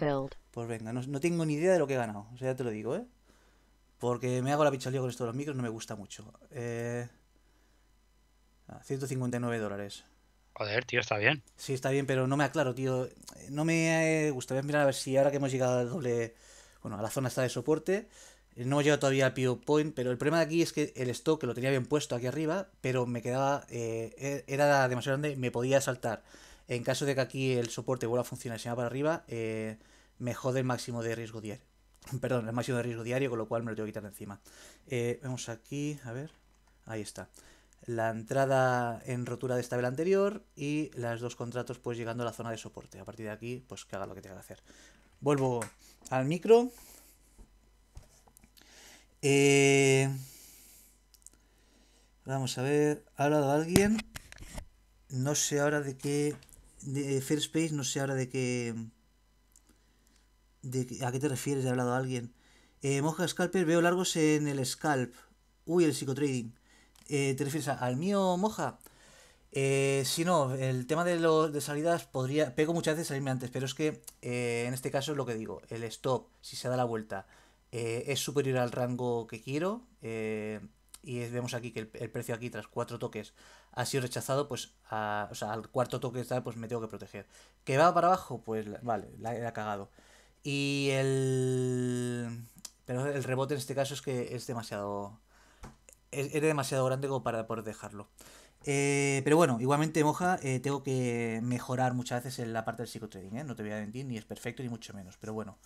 Pues venga, no, tengo ni idea de lo que he ganado. O sea, ya te lo digo, ¿eh? Porque me hago la picholía con esto de los micros, no me gusta mucho. Eh... 159 ah, dólares. Joder, tío, está bien. Sí, está bien, pero no me aclaro, tío. No me eh, gustaría mirar a ver si ahora que hemos llegado al doble. Bueno, a la zona está de soporte. Eh, no hemos llegado todavía al PO Point, pero el problema de aquí es que el stock, que lo tenía bien puesto aquí arriba, pero me quedaba. Eh, e-, era demasiado grande, me podía saltar. En caso de que aquí el soporte vuelva a funcionar y se va para arriba, eh, me jode el máximo de riesgo diario. Perdón, el máximo de riesgo diario, con lo cual me lo tengo que quitar encima. Eh, vemos aquí, a ver, ahí está. La entrada en rotura de esta vela anterior y las dos contratos pues llegando a la zona de soporte. A partir de aquí, pues que haga lo que tenga que hacer. Vuelvo al micro. Eh, vamos a ver, ha hablado alguien. No sé ahora de qué de eh, Fair Space, no sé ahora de qué. De, ¿A qué te refieres? He hablado a alguien. Eh, Moja Scalper, veo largos en el Scalp. Uy, el psicotrading. Eh, ¿Te refieres al mío, Moja? Eh, si no, el tema de, los de salidas podría. Pego muchas veces salirme antes, pero es que eh, en este caso es lo que digo: el stop, si se da la vuelta, es superior al rango que quiero. y vemos aquí que el precio aquí, tras cuatro toques, ha sido rechazado, pues al cuarto toque está pues me tengo que proteger. Que va para abajo, pues vale, la, he cagado. Y el... Pero el rebote en este caso es que es demasiado... era demasiado grande como para poder dejarlo. Eh, pero bueno, igualmente Moja, eh, tengo que mejorar muchas veces en la parte del psicotrading, ¿eh? No te voy a mentir, ni es perfecto ni mucho menos, pero bueno.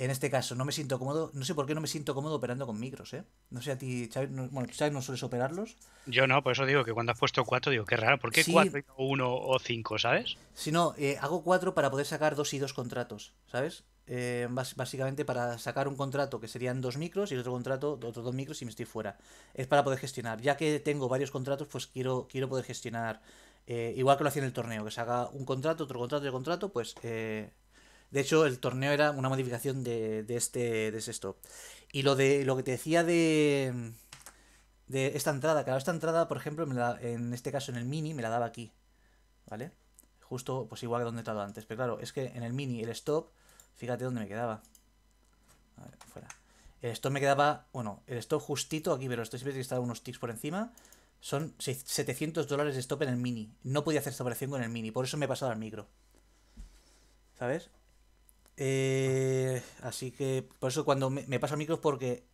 En este caso, no me siento cómodo. No sé por qué no me siento cómodo operando con micros, ¿eh? No sé a ti, Xavi, no, bueno, no sueles operarlos. Yo no, por eso digo que cuando has puesto cuatro, digo, qué raro. ¿Por qué cuatro uno o cinco, sabes? Si no, eh, hago cuatro para poder sacar dos y dos contratos, ¿sabes? Eh, básicamente para sacar un contrato que serían dos micros y el otro contrato, otros dos micros y me estoy fuera. Es para poder gestionar. Ya que tengo varios contratos, pues quiero, quiero poder gestionar. Eh, igual que lo hacía en el torneo, que se haga un contrato, otro contrato y otro contrato, pues de hecho, el torneo era una modificación de, este de ese stop. Y lo de lo que te decía de, de esta entrada, claro, esta entrada, por ejemplo, en este caso en el mini me la daba aquí, ¿vale? Justo, pues igual que donde estaba antes. Pero claro, es que en el mini, el stop, fíjate dónde me quedaba. A ver, fuera. El stop me quedaba, bueno, el stop justito aquí, pero esto siempre tiene que estar unos ticks por encima. Son 700 dólares de stop en el mini. No podía hacer esta operación con el mini, por eso me he pasado al micro. ¿Sabes? Eh, así que por eso cuando me, paso el micro porque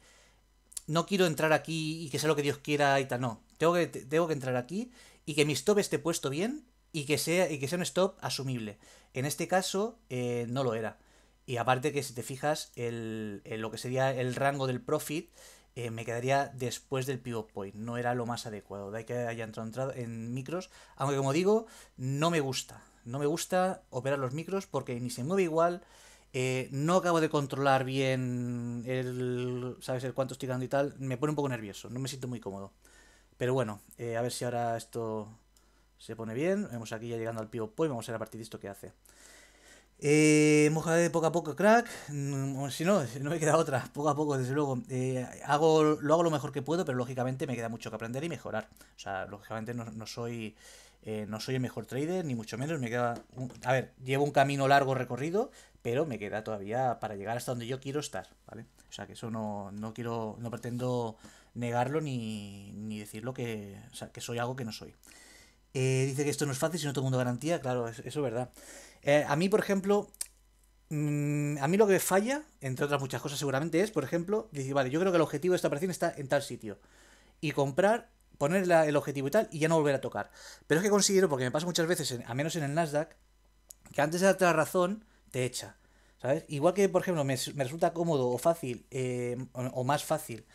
no quiero entrar aquí y que sea lo que Dios quiera y tal, no. Tengo que, tengo que entrar aquí y que mi stop esté puesto bien y que sea, y que sea un stop asumible. En este caso eh, no lo era. Y aparte que si te fijas, el, lo que sería el rango del profit eh, me quedaría después del pivot point. No era lo más adecuado. De ahí que haya entrado en micros. Aunque como digo, no me gusta. No me gusta operar los micros porque ni se mueve igual. Eh, no acabo de controlar bien el, ¿sabes? el cuánto estoy ganando y tal, me pone un poco nervioso, no me siento muy cómodo. Pero bueno, eh, a ver si ahora esto se pone bien. Vemos aquí ya llegando al pivot point, vamos a ver a partir de esto qué hace. Eh, de poco a poco, crack. Mm, si no, no me queda otra. Poco a poco, desde luego. Eh, hago, lo hago lo mejor que puedo, pero lógicamente me queda mucho que aprender y mejorar. O sea, lógicamente no, soy. no soy el mejor trader, ni mucho menos. Me queda. a ver, llevo un camino largo recorrido, pero me queda todavía para llegar hasta donde yo quiero estar, ¿vale? O sea que eso no, quiero, no pretendo negarlo ni, ni decirlo que, o sea, que soy algo que no soy. Eh, dice que esto no es fácil si no todo mundo garantía, claro, eso es verdad. Eh, a mí, por ejemplo, mm, a mí lo que falla, entre otras muchas cosas seguramente, es, por ejemplo, decir, vale, yo creo que el objetivo de esta operación está en tal sitio. Y comprar poner el objetivo y tal y ya no volver a tocar. Pero es que considero, porque me pasa muchas veces, a menos en el Nasdaq, que antes era la razón hecha, ¿Sabes? Igual que, por ejemplo, me, resulta cómodo o fácil eh, o, más fácil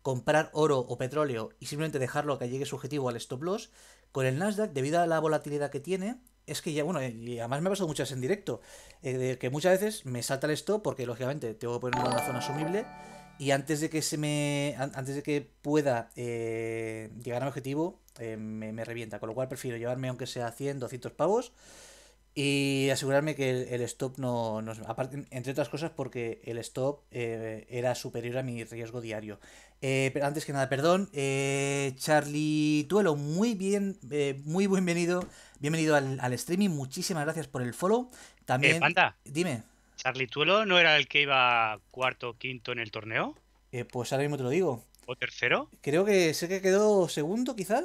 comprar oro o petróleo y simplemente dejarlo a que llegue su objetivo al stop loss, con el Nasdaq, debido a la volatilidad que tiene, es que ya, bueno, y además me ha pasado muchas en directo, eh, que muchas veces me salta el stop porque lógicamente tengo que ponerlo en una zona asumible y antes de que se me antes de que pueda eh, llegar a mi objetivo me, me, revienta con lo cual prefiero llevarme aunque sea 100 200 pavos y asegurarme que el, stop no, no, Aparte, entre otras cosas porque el stop eh, era superior a mi riesgo diario. Eh, pero antes que nada, perdón. Eh, Charlie Tuelo, muy bien, eh, muy bienvenido. Bienvenido al, streaming. Muchísimas gracias por el follow. También. Panda, dime. ¿Charlie Tuelo no era el que iba cuarto o quinto en el torneo? pues ahora mismo te lo digo. ¿O tercero? Creo que sé que quedó segundo, quizás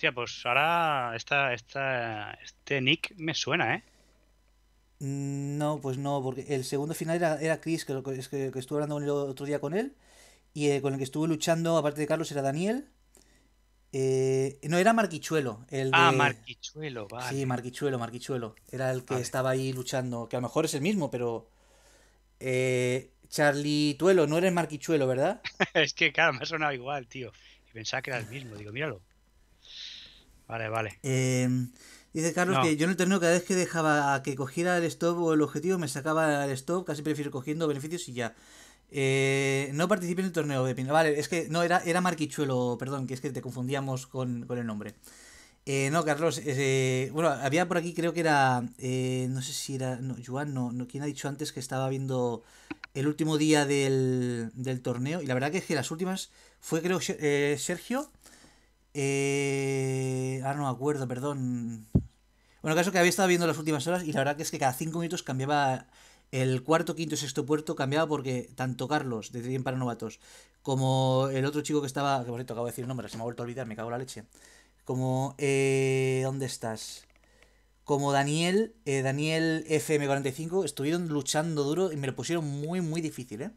Hostia, pues ahora esta, esta, este nick me suena, ¿eh? No, pues no, porque el segundo final era, Chris, que, que, estuve hablando el otro día con él, y eh, con el que estuve luchando, aparte de Carlos, era Daniel. Eh, no, era Marquichuelo. El Ah, Marquichuelo, vale. Sí, Marquichuelo, Marquichuelo. Era el que estaba ahí luchando, que a lo mejor es el mismo, pero... Eh, Charlie Tuelo, no eres Marquichuelo, ¿verdad? es que, claro, me ha sonado igual, tío. Y pensaba que era el mismo, digo, míralo. Vale, vale. Em, dice Carlos que yo en el torneo cada vez que dejaba que cogiera el stop o el objetivo me sacaba el stop, casi prefiero cogiendo beneficios y ya. Eh, no participé en el torneo de Vale, es que no, era, era Marquichuelo, perdón, que es que te confundíamos con, el nombre. Eh, no, Carlos, eh, bueno, había por aquí, creo que era, no sé si era, no, Juan, no, quien ha dicho antes que estaba viendo el último día del, del torneo, y la verdad que es que las últimas fue, creo, Sergio, eh, no me acuerdo, perdón. Bueno, caso que había estado viendo las últimas horas y la verdad que es que cada cinco minutos cambiaba el cuarto, quinto y sexto puerto, cambiaba porque tanto Carlos, de bien para Novatos, como el otro chico que estaba, que por cierto acabo de decir el nombre, se me ha vuelto a olvidar, me cago en la leche, como, eh, ¿dónde estás? Como Daniel, eh, Daniel FM45, estuvieron luchando duro y me lo pusieron muy, muy difícil, ¿eh?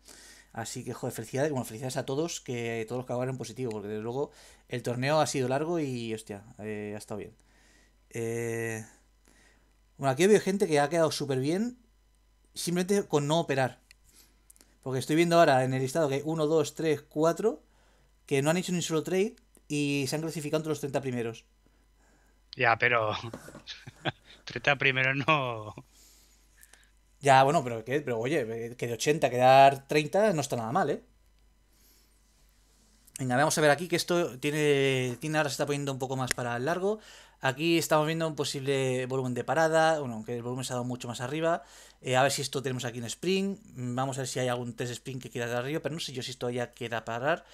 Así que, joder, felicidades, bueno, felicidades a todos, que todos los que acabaron positivo, porque desde luego el torneo ha sido largo y, hostia, eh, ha estado bien. Eh... Bueno, aquí veo gente que ha quedado súper bien simplemente con no operar. Porque estoy viendo ahora en el listado que hay 1, 2, 3, 4 que no han hecho ni solo trade y se han clasificado entre los 30 primeros. Ya, pero 30 primeros no, ya, bueno, pero, oye, eh, que de 80 quedar 30 no está nada mal, ¿eh? Venga, vamos a ver aquí que esto tiene, tiene ahora se está poniendo un poco más para el largo. Aquí estamos viendo un posible volumen de parada, bueno, aunque el volumen se ha dado mucho más arriba. Eh, a ver si esto tenemos aquí un spring. Vamos a ver si hay algún test spring que quiera dar arriba, pero no sé yo si esto ya queda parar.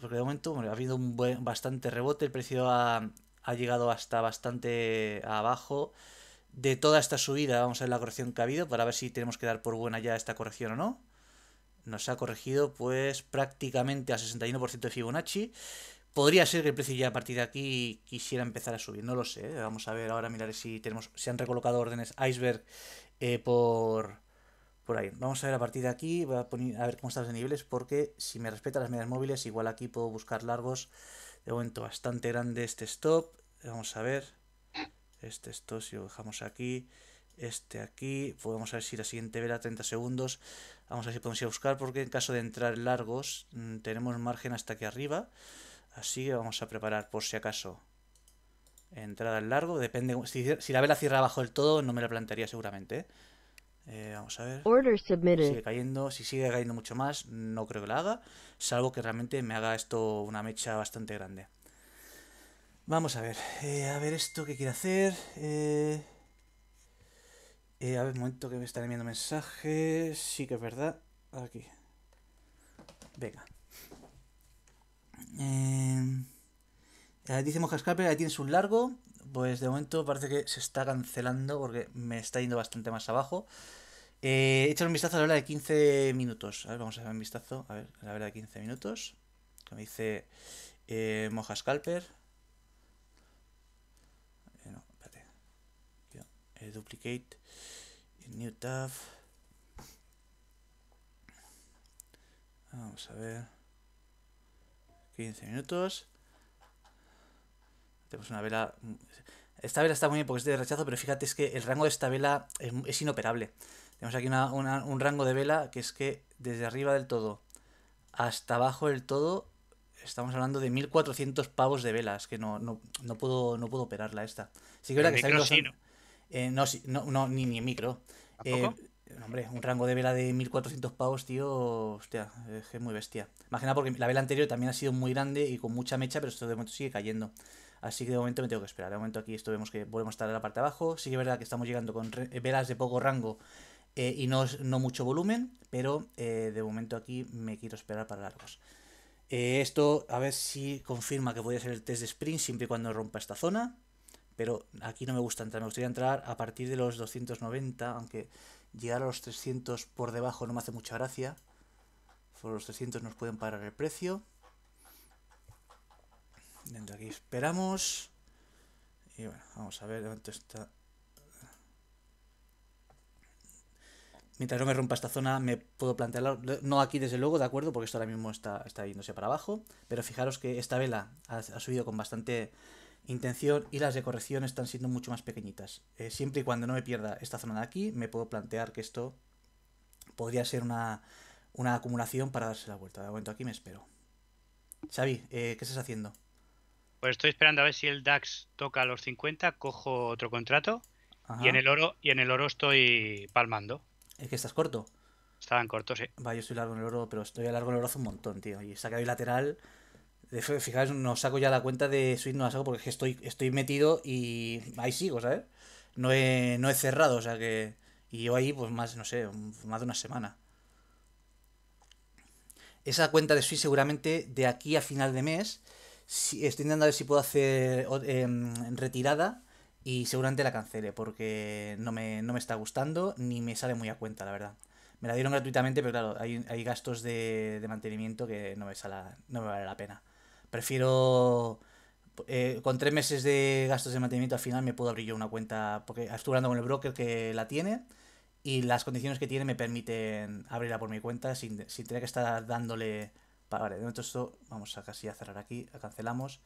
Porque de momento bueno, ha habido un buen, bastante rebote, el precio ha, ha llegado hasta bastante abajo de toda esta subida. Vamos a ver la corrección que ha habido para ver si tenemos que dar por buena ya esta corrección o no. Nos ha corregido pues prácticamente a 61% de Fibonacci. Podría ser que el precio ya a partir de aquí quisiera empezar a subir, no lo sé. ¿eh? Vamos a ver ahora, mirar si tenemos, se han recolocado órdenes iceberg eh, por, por ahí. Vamos a ver a partir de aquí, a, poner, a ver cómo están los niveles, porque si me respeta las medias móviles, igual aquí puedo buscar largos. De momento bastante grande este stop. Vamos a ver este, esto, si lo dejamos aquí, este aquí, podemos vamos a ver si la siguiente vela 30 segundos, vamos a ver si podemos ir a buscar, porque en caso de entrar largos, mm, tenemos margen hasta aquí arriba, así que vamos a preparar por si acaso entrada al largo, depende, si, la vela cierra abajo del todo, no me la plantearía seguramente, ¿eh? Eh, vamos a ver. Sigue cayendo. Si sigue cayendo mucho más, no creo que la haga. Salvo que realmente me haga esto una mecha bastante grande. Vamos a ver. Eh, a ver esto que quiere hacer. Eh. Eh, a ver, un momento que me están enviando mensajes. Sí que es verdad. Aquí. Venga. dice Mojascape Ahí tienes un largo. Pues de momento parece que se está cancelando porque me está yendo bastante más abajo. Eh, un vistazo a la hora de 15 minutos. A ver, vamos a dar un vistazo. A ver, a la hora de 15 minutos. Que me dice eh, Scalper. Eh, duplicate new tab vamos a ver 15 minutos tenemos una vela mm, esta vela está muy bien porque es de rechazo pero fíjate es que el rango de esta vela eh, es, inoperable tenemos aquí un rango de vela que es que desde arriba del todo hasta abajo del todo estamos hablando de 1400 pavos de velas, que no, no, no, puedo, no puedo operarla esta. Sí que, que eh, no, no, no, ni, ni micro. Eh, hombre, un rango de vela de 1400 pavos, tío, hostia, es muy bestia. Imagina porque la vela anterior también ha sido muy grande y con mucha mecha, pero esto de momento sigue cayendo. Así que de momento me tengo que esperar. De momento aquí esto vemos que volvemos a estar en la parte de abajo. Sí que es verdad que estamos llegando con velas de poco rango eh, y no, no mucho volumen, pero de momento aquí me quiero esperar para largos. esto a ver si confirma que voy a ser el test de sprint siempre y cuando rompa esta zona pero aquí no me gusta entrar, me gustaría entrar a partir de los 290, aunque llegar a los 300 por debajo no me hace mucha gracia, por los 300 nos pueden parar el precio. Dentro aquí esperamos. Y bueno, vamos a ver dónde está. Mientras no me rompa esta zona, me puedo plantear, no aquí desde luego, ¿de acuerdo? Porque esto ahora mismo está, está yéndose para abajo, pero fijaros que esta vela ha subido con bastante intención y las de corrección están siendo mucho más pequeñitas. Eh, siempre y cuando no me pierda esta zona de aquí, me puedo plantear que esto podría ser una, una acumulación para darse la vuelta. De momento aquí me espero. Xavi, eh, ¿qué estás haciendo? Pues estoy esperando a ver si el DAX toca los 50, cojo otro contrato y en el oro y en el oro estoy palmando. ¿Es que estás corto? Estaban cortos, sí. vaya yo estoy largo en el oro, pero estoy a largo en el oro hace un montón, tío. Y saca el lateral Fijaros, no saco ya la cuenta de Switch, no la saco porque estoy, estoy metido y ahí sigo, ¿sabes? No he, cerrado, o sea que. Y yo ahí, pues más, no sé, más de una semana. Esa cuenta de Switch seguramente de aquí a final de mes. Si, estoy intentando ver si puedo hacer em, retirada y seguramente la cancele porque no me, está gustando ni me sale muy a cuenta, la verdad. Me la dieron gratuitamente, pero claro, hay, hay gastos de, de mantenimiento que no me, no me vale la pena prefiero... Eh, con tres meses de gastos de mantenimiento al final me puedo abrir yo una cuenta, porque estoy hablando con el broker que la tiene y las condiciones que tiene me permiten abrirla por mi cuenta sin, tener que estar dándole... Vale, de momento esto vamos a casi a cerrar aquí, la cancelamos.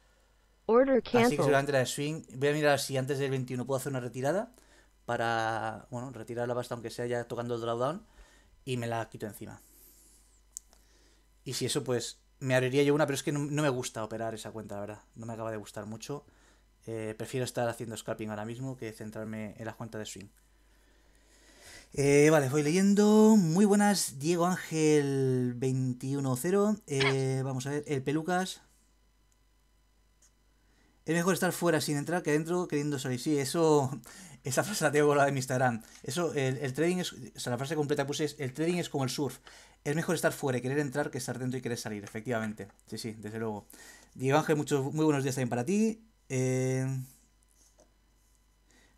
Order Así que la de Swing, voy a mirar si antes del 21 puedo hacer una retirada para, bueno, retirar la pasta aunque sea ya tocando el drawdown y me la quito encima. Y si eso pues me abriría yo una, pero es que no, me gusta operar esa cuenta, la verdad. No me acaba de gustar mucho. Eh, prefiero estar haciendo scalping ahora mismo que centrarme en la cuenta de swing. Eh, vale, voy leyendo. Muy buenas, Diego Ángel 210. Eh, vamos a ver, el Pelucas. Es mejor estar fuera sin entrar que dentro queriendo salir. Sí, eso. Esa frase la tengo la de Instagram. Eso, el, trading es. O la frase completa que puse es: el trading es como el surf. Es mejor estar fuera y querer entrar que estar dentro y querer salir, efectivamente. Sí, sí, desde luego. Diego Ángel, muchos, muy buenos días también para ti. Eh,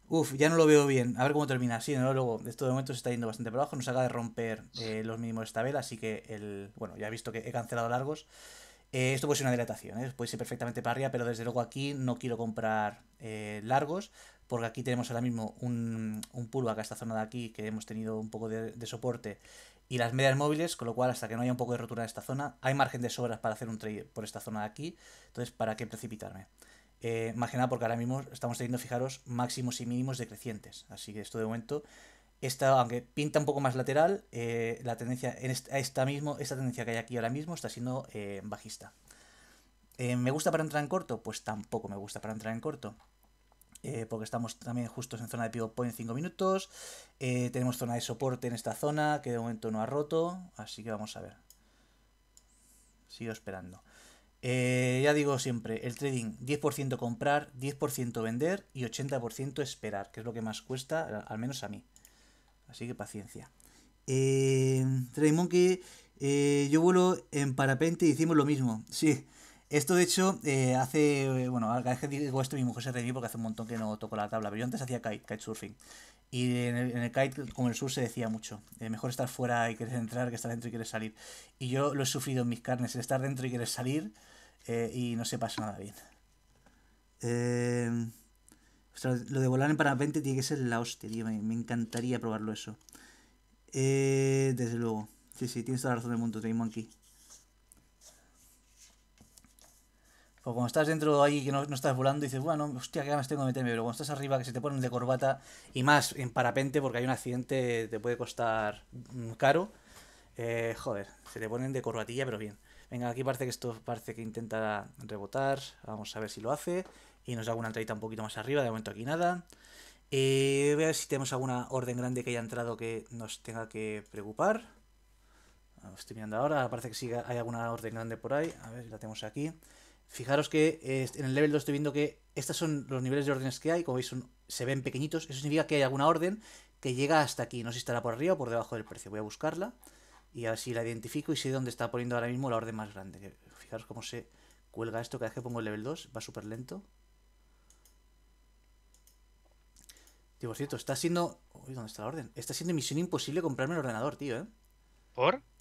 uf, ya no lo veo bien. A ver cómo termina. Sí, no, luego, de todo momento se está yendo bastante para abajo. Nos acaba de romper eh, los mínimos de esta vela, así que el. Bueno, ya he visto que he cancelado largos. Eh, esto puede ser una dilatación, puede ser perfectamente para arriba, pero desde luego aquí no quiero comprar largos, porque aquí tenemos ahora mismo un, un pullback a esta zona de aquí que hemos tenido un poco de, de soporte y las medias móviles, con lo cual hasta que no haya un poco de rotura en esta zona, hay margen de sobras para hacer un trade por esta zona de aquí, entonces ¿para qué precipitarme? Eh, más porque ahora mismo estamos teniendo, fijaros, máximos y mínimos decrecientes, así que esto de momento, esta, aunque pinta un poco más lateral, eh, la tendencia, en esta, mismo, esta tendencia que hay aquí ahora mismo está siendo eh, bajista. Eh, ¿Me gusta para entrar en corto? Pues tampoco me gusta para entrar en corto. Eh, porque estamos también justo en zona de pivot point en 5 minutos. Eh, tenemos zona de soporte en esta zona, que de momento no ha roto, así que vamos a ver. Sigo esperando. Eh, ya digo siempre, el trading 10% comprar, 10% vender y 80% esperar, que es lo que más cuesta, al menos a mí. Así que paciencia. Trading Monkey, yo vuelo en parapente y hicimos lo mismo. Sí, esto, de hecho, eh, hace. Eh, bueno, cada vez que digo esto, mi mujer se reí porque hace un montón que no toco la tabla. Pero yo antes hacía kite, kitesurfing. Y en el, kite, como el sur, se decía mucho: eh, mejor estar fuera y querer entrar que estar dentro y querer salir. Y yo lo he sufrido en mis carnes: el estar dentro y querer salir. y no se pasa nada bien. Eh, lo de volar en parapente tiene que ser la hostia, tío. Me, encantaría probarlo eso. desde luego. Sí, sí, tienes toda la razón del mundo, te aquí. O cuando estás dentro ahí que no, estás volando, dices, bueno, hostia, que ganas tengo de meterme. Pero cuando estás arriba, que se te ponen de corbata y más en parapente, porque hay un accidente, te puede costar mm, caro. Eh, joder, se te ponen de corbatilla, pero bien. Venga, aquí parece que esto parece que intenta rebotar. Vamos a ver si lo hace. Y nos da una entradita un poquito más arriba. De momento aquí nada. Eh, voy a ver si tenemos alguna orden grande que haya entrado que nos tenga que preocupar. Ah, estoy mirando ahora. Parece que sí hay alguna orden grande por ahí. A ver si la tenemos aquí. Fijaros que eh, en el level 2 estoy viendo que estos son los niveles de órdenes que hay, como veis se ven pequeñitos, eso significa que hay alguna orden que llega hasta aquí, no sé si estará por arriba o por debajo del precio, voy a buscarla y así la identifico y sé dónde está poniendo ahora mismo la orden más grande. Fijaros cómo se cuelga esto cada vez que pongo el level 2, va súper lento. Tío, por cierto, está siendo... Uy, ¿dónde está la orden? Está siendo misión imposible comprarme el ordenador, tío, ¿eh?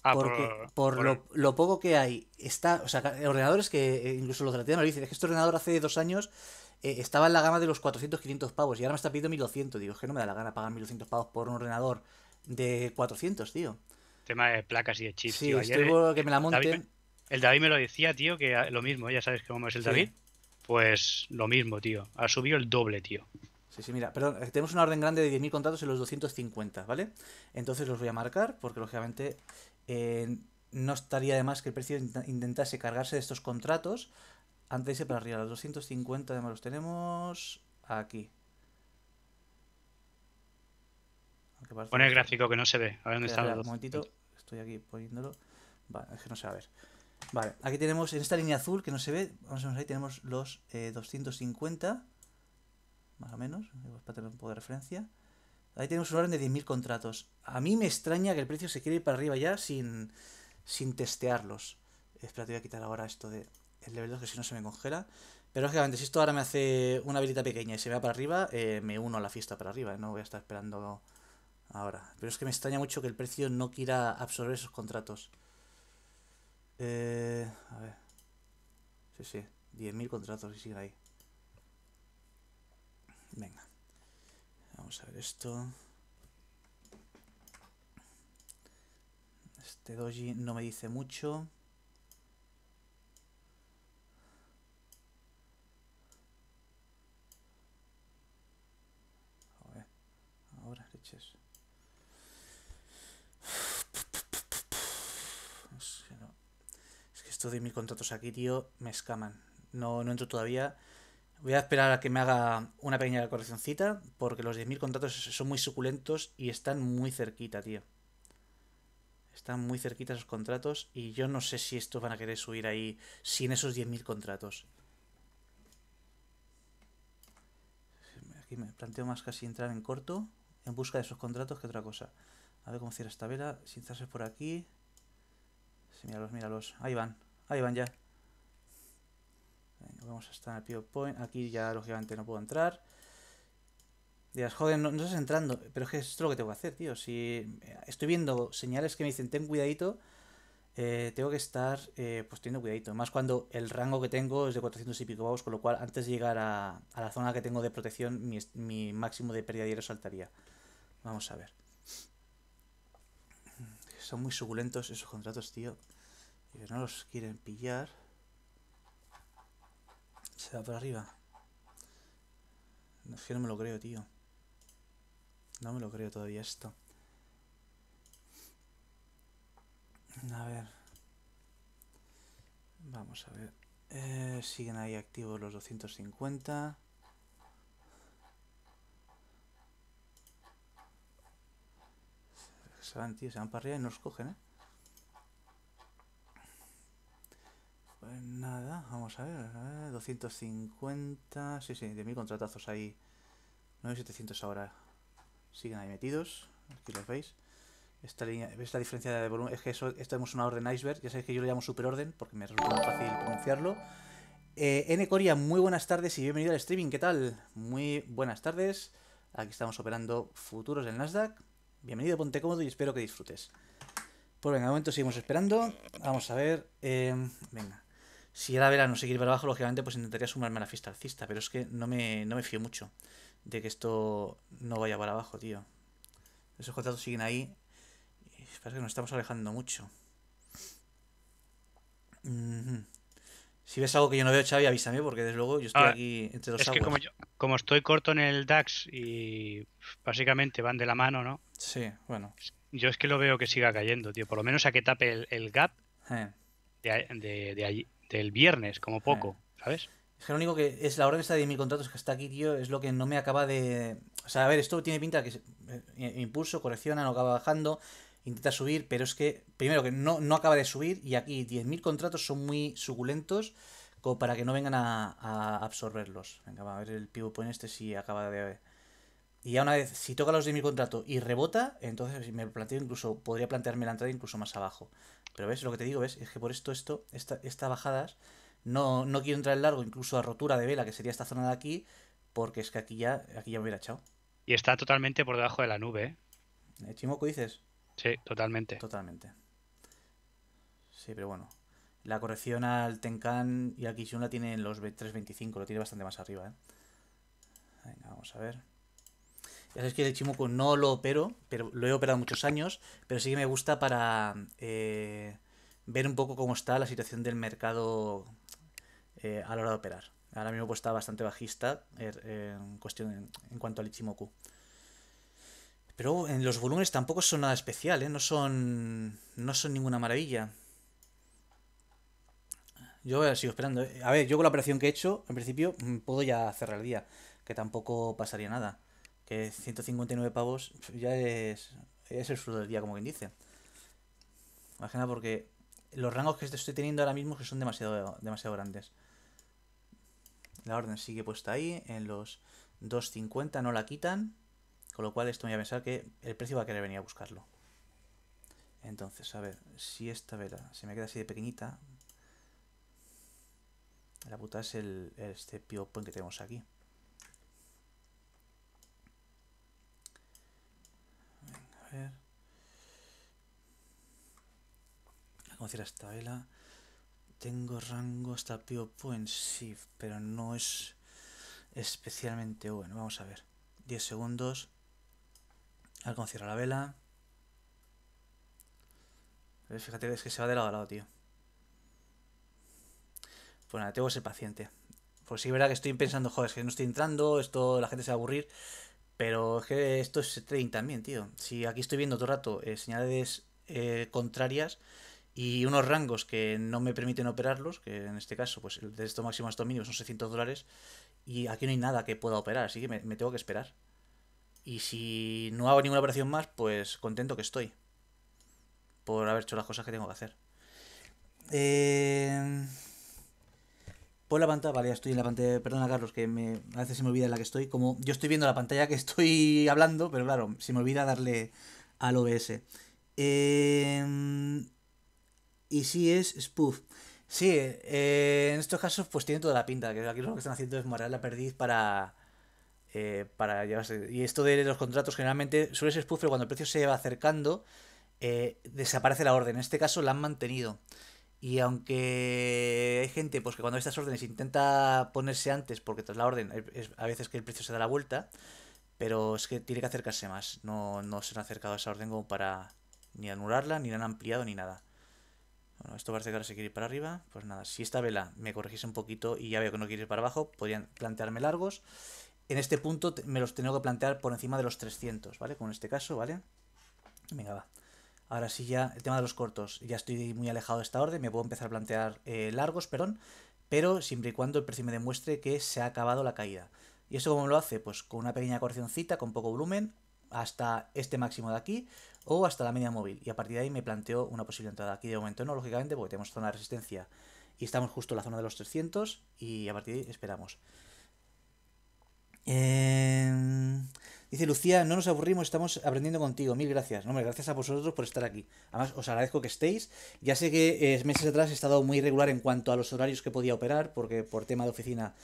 Ah, ¿Por? por, lo, poco que hay, está, o sea, ordenadores que eh, incluso los de la tienda me dicen, es que este ordenador hace dos años eh, estaba en la gama de los 400, 500 pavos y ahora me está pidiendo 1200. Digo, es que no me da la gana pagar 1200 pavos por un ordenador de 400, tío. Tema de placas y de chips, tío. que me la eh, monten. el David me lo decía, tío, que lo mismo, ya sabes cómo es el David. Pues lo mismo, tío. Ha subido el doble, tío. Sí, mira, perdón, eh, tenemos una orden grande de 10.000 contratos en los 250, ¿vale? Entonces los voy a marcar porque, lógicamente, eh, no estaría de más que el precio intentase cargarse de estos contratos antes de irse para arriba. Los 250 además los tenemos aquí. Pone el gráfico que no se ve. A ver dónde está. Un momentito, estoy aquí poniéndolo. Vale, es que no se va a ver. Vale, aquí tenemos en esta línea azul que no se ve, vamos a ver ahí, tenemos los eh, 250 más o menos, para tener un poco de referencia. Ahí tenemos un orden de 10.000 contratos. A mí me extraña que el precio se quiera ir para arriba ya sin, testearlos. Espera, te voy a quitar ahora esto de el level 2 que si no se me congela. Pero lógicamente, si esto ahora me hace una habilita pequeña y se va para arriba, eh, me uno a la fiesta para arriba. ¿eh? no voy a estar esperando ahora. Pero es que me extraña mucho que el precio no quiera absorber esos contratos. Eh, a ver. Sí, sí. 10.000 contratos y siguen ahí. Venga. Vamos a ver esto. Este doji no me dice mucho. ahora leches. Es que, no. es que esto de mis contratos aquí, tío, me escaman. No, no entro todavía Voy a esperar a que me haga una pequeña correccióncita porque los 10.000 contratos son muy suculentos y están muy cerquita, tío. Están muy cerquita esos contratos y yo no sé si estos van a querer subir ahí sin esos 10.000 contratos. Aquí me planteo más casi entrar en corto, en busca de esos contratos que otra cosa. A ver cómo cierra esta vela, sin por aquí. Sí, míralos, míralos. Ahí van, ahí van ya. Venga, vamos en el pivot point. Aquí ya lógicamente no puedo entrar. Dirás, joder, no, estás entrando. Pero es que esto es lo que tengo que hacer, tío. Si eh, estoy viendo señales que me dicen ten cuidadito, eh, tengo que estar eh, pues teniendo cuidadito. Más cuando el rango que tengo es de 400 y pico con lo cual antes de llegar a, la zona que tengo de protección, mi, máximo de pérdida de hierro saltaría. Vamos a ver. Son muy suculentos esos contratos, tío. no los quieren pillar. Se va por arriba. es que no me lo creo, tío. No me lo creo todavía esto. A ver. Vamos a ver. Eh, siguen ahí activos los 250. Se van, tío, se van para arriba y nos cogen, ¿eh? Pues nada, vamos a ver, 250, sí, sí, de mil contratazos ahí, 9700 ahora, siguen ahí metidos, aquí los veis. Esta línea, ¿ves la diferencia de volumen? Es que eso, esto es una orden iceberg, ya sabéis que yo lo llamo superorden porque me resulta más fácil pronunciarlo. Eh, N Coria, muy buenas tardes y bienvenido al streaming, ¿qué tal? Muy buenas tardes, aquí estamos operando futuros del Nasdaq. Bienvenido, ponte cómodo y espero que disfrutes. Pues venga, de momento seguimos esperando. Vamos a ver, eh, venga. Si era verano seguir para abajo, lógicamente pues intentaría sumarme a la fiesta alcista, pero es que no me, fío mucho de que esto no vaya para abajo, tío. Esos contratos siguen ahí. Y parece que nos estamos alejando mucho. Si ves algo que yo no veo, chavi avísame, porque desde luego yo estoy aquí entre los Es que como, estoy corto en el DAX y básicamente van de la mano, ¿no? Sí, bueno. Yo es que lo veo que siga cayendo, tío. Por lo menos a que tape el, gap eh. de, de, allí, del viernes, como ah. poco, ¿sabes? Es que lo único que es la orden esta de mil contratos que está aquí, tío, es lo que no me acaba de. O sea, a ver, esto tiene pinta que eh, eh, impulso, correcciona, no acaba bajando, intenta subir, pero es que, primero, que no, no acaba de subir y aquí mil contratos son muy suculentos como para que no vengan a, absorberlos. Venga, a ver el pivot point este si acaba de. Y ya una vez, si toca los mi contratos y rebota, entonces me planteo incluso, podría plantearme la entrada incluso más abajo. Pero ves lo que te digo, ves, es que por esto, esto, estas bajadas, no, no quiero entrar en largo, incluso a rotura de vela, que sería esta zona de aquí, porque es que aquí ya, aquí ya me hubiera echado. Y está totalmente por debajo de la nube, ¿eh? ¿Eh ¿Chimoco dices? Sí, totalmente. Totalmente. Sí, pero bueno. La corrección al Tenkan y al Kishun la tiene en los 3.25, lo tiene bastante más arriba, ¿eh? Venga, vamos a ver. Ya que el Ichimoku no lo opero, pero lo he operado muchos años, pero sí que me gusta para eh, ver un poco cómo está la situación del mercado eh, a la hora de operar. Ahora mismo pues, está bastante bajista er, en, cuestión, en cuanto al Ichimoku. Pero en los volúmenes tampoco son nada especial, ¿eh? no, son, no son ninguna maravilla. Yo sigo esperando. A ver, yo con la operación que he hecho, en principio, mm, puedo ya cerrar el día, que tampoco pasaría nada. Que 159 pavos ya es, el fruto del día, como quien dice. Imagina porque los rangos que estoy teniendo ahora mismo que son demasiado, demasiado grandes. La orden sigue puesta ahí, en los 2.50 no la quitan, con lo cual esto me voy a pensar que el precio va a querer venir a buscarlo. Entonces, a ver, si esta vela se me queda así de pequeñita, la puta es el, este pio que tenemos aquí. A ver. Ah, ¿Cómo cierra esta vela? Tengo rango hasta Pio Point, sí, pero no es especialmente bueno. Vamos a ver. 10 segundos. A cierra la vela. fíjate, es que se va de lado a lado, tío. Bueno, tengo que ser paciente. Por si sí, verdad que estoy pensando, joder, es que no estoy entrando, esto la gente se va a aburrir. Pero es que esto es trading también, tío. Si aquí estoy viendo todo el rato eh, señales eh, contrarias y unos rangos que no me permiten operarlos, que en este caso, pues de estos máximo a estos mínimos son 600 dólares, y aquí no hay nada que pueda operar, así que me tengo que esperar. Y si no hago ninguna operación más, pues contento que estoy por haber hecho las cosas que tengo que hacer. Eh pues la pantalla, vale, ya estoy en la pantalla. Perdona, Carlos, que me, a veces se me olvida en la que estoy. Como yo estoy viendo la pantalla que estoy hablando, pero claro, se me olvida darle al OBS. Em, y si es spoof. Sí, eh, en estos casos, pues tiene toda la pinta. Que aquí lo que están haciendo es morar la perdiz para. Eh, para llevarse. Y esto de los contratos generalmente suele ser spoof, pero cuando el precio se va acercando, eh, desaparece la orden. En este caso la han mantenido. Y aunque hay gente pues, que cuando estas órdenes intenta ponerse antes, porque tras la orden a veces que el precio se da la vuelta, pero es que tiene que acercarse más. No, no se han acercado a esa orden como para ni anularla, ni la han ampliado, ni nada. Bueno, esto parece que ahora se quiere ir para arriba. Pues nada, si esta vela me corregiese un poquito y ya veo que no quiere ir para abajo, podrían plantearme largos. En este punto me los tengo que plantear por encima de los 300, ¿vale? Como en este caso, ¿vale? Venga, va. Ahora sí ya, el tema de los cortos. Ya estoy muy alejado de esta orden, me puedo empezar a plantear eh, largos, perdón, pero siempre y cuando el precio me demuestre que se ha acabado la caída. ¿Y eso cómo lo hace? Pues con una pequeña correccióncita, con poco volumen, hasta este máximo de aquí o hasta la media móvil. Y a partir de ahí me planteo una posible entrada. Aquí de momento no, lógicamente, porque tenemos zona de resistencia y estamos justo en la zona de los 300 y a partir de ahí esperamos. Eh... Dice Lucía, no nos aburrimos, estamos aprendiendo contigo. Mil gracias. No, me gracias a vosotros por estar aquí. Además, os agradezco que estéis. Ya sé que eh, meses atrás he estado muy irregular en cuanto a los horarios que podía operar, porque por tema de oficina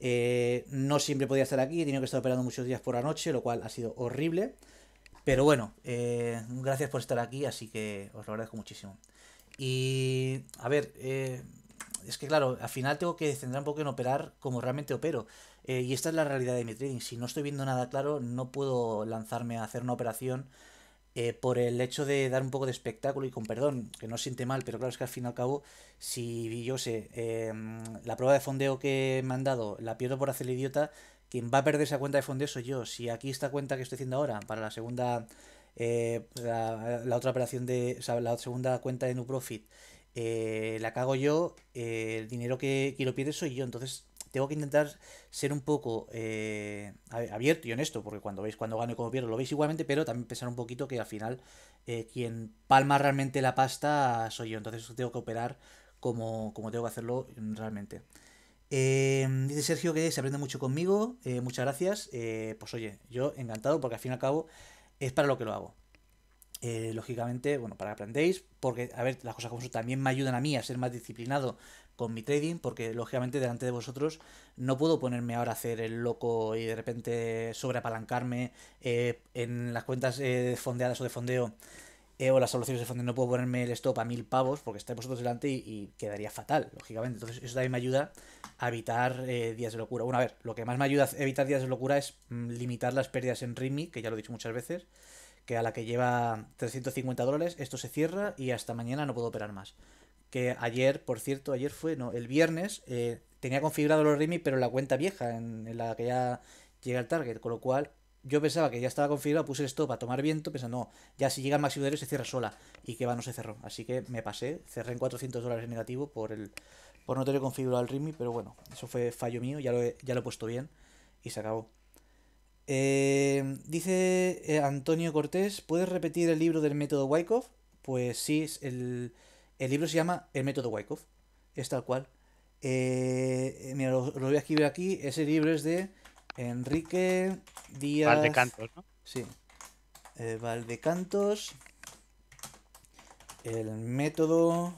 eh, no siempre podía estar aquí. He tenido que estar operando muchos días por la noche, lo cual ha sido horrible. Pero bueno, eh, gracias por estar aquí, así que os lo agradezco muchísimo. Y a ver, es que claro, al final tengo que centrar un poco en operar como realmente opero. Eh, y esta es la realidad de mi trading. Si no estoy viendo nada claro, no puedo lanzarme a hacer una operación eh, por el hecho de dar un poco de espectáculo y con perdón, que no siente mal, pero claro es que al fin y al cabo, si yo sé, em, la prueba de fondeo que me han dado la pierdo por hacer idiota, quien va a perder esa cuenta de fondeo soy yo. Si aquí esta cuenta que estoy haciendo ahora para la segunda, eh, la, otra operación de, la segunda cuenta de New Profit, la cago yo, el dinero que, que lo pierde soy yo, entonces tengo que intentar ser un poco eh, abierto y honesto, porque cuando veis cuando gano y cuando pierdo lo veis igualmente, pero también pensar un poquito que al final eh, quien palma realmente la pasta soy yo, entonces tengo que operar como, como tengo que hacerlo realmente. Eh, dice Sergio que se aprende mucho conmigo, muchas gracias, pues oye, yo encantado porque al fin y al cabo es para lo que lo hago. lógicamente, bueno, para que aprendéis, porque, a ver, las cosas como eso también me ayudan a mí a ser más disciplinado con mi trading, porque lógicamente delante de vosotros no puedo ponerme ahora a hacer el loco y de repente sobreapalancarme eh, en las cuentas eh, fondeadas o de fondeo eh, o las soluciones de fondeo. No puedo ponerme el stop a mil pavos porque estáis vosotros delante y, y, quedaría fatal, lógicamente. Entonces, eso también me ayuda a evitar eh, días de locura. Bueno, a ver, lo que más me ayuda a evitar días de locura es mm, limitar las pérdidas en Rimi, que ya lo he dicho muchas veces que a la que lleva 350 dólares, esto se cierra y hasta mañana no puedo operar más que ayer, por cierto, ayer fue, no, el viernes, eh, tenía configurado los RIMI, pero en la cuenta vieja, en, la que ya llega el target, con lo cual yo pensaba que ya estaba configurado, puse el stop a tomar viento, pensando, no, ya si llega el máximo se cierra sola, y que va, no se cerró, así que me pasé, cerré en 400 dólares negativo por el por no tener configurado el RIMI, pero bueno, eso fue fallo mío, ya lo he, ya lo he puesto bien, y se acabó. Eh, dice eh, Antonio Cortés, ¿puedes repetir el libro del método Wyckoff? Pues sí, el... El libro se llama El método Wyckoff. Es tal cual. Eh, mira, lo, voy a escribir aquí. Ese libro es de Enrique Díaz. Valdecantos, ¿no? Sí. Eh, Valdecantos. El método.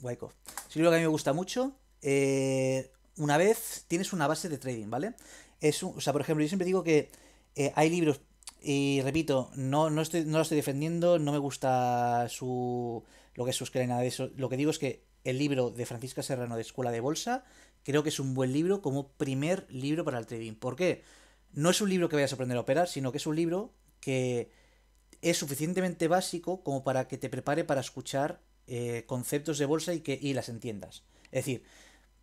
Wyckoff. Es un libro que a mí me gusta mucho. Eh, una vez tienes una base de trading, ¿vale? Es o sea, por ejemplo, yo siempre digo que hay libros y repito, no, no, no lo estoy defendiendo, no me gusta su lo que es nada eso. Lo que digo es que el libro de Francisca Serrano de Escuela de Bolsa creo que es un buen libro como primer libro para el trading. ¿Por qué? No es un libro que vayas a aprender a operar, sino que es un libro que es suficientemente básico como para que te prepare para escuchar eh, conceptos de bolsa y, que, y las entiendas. Es decir,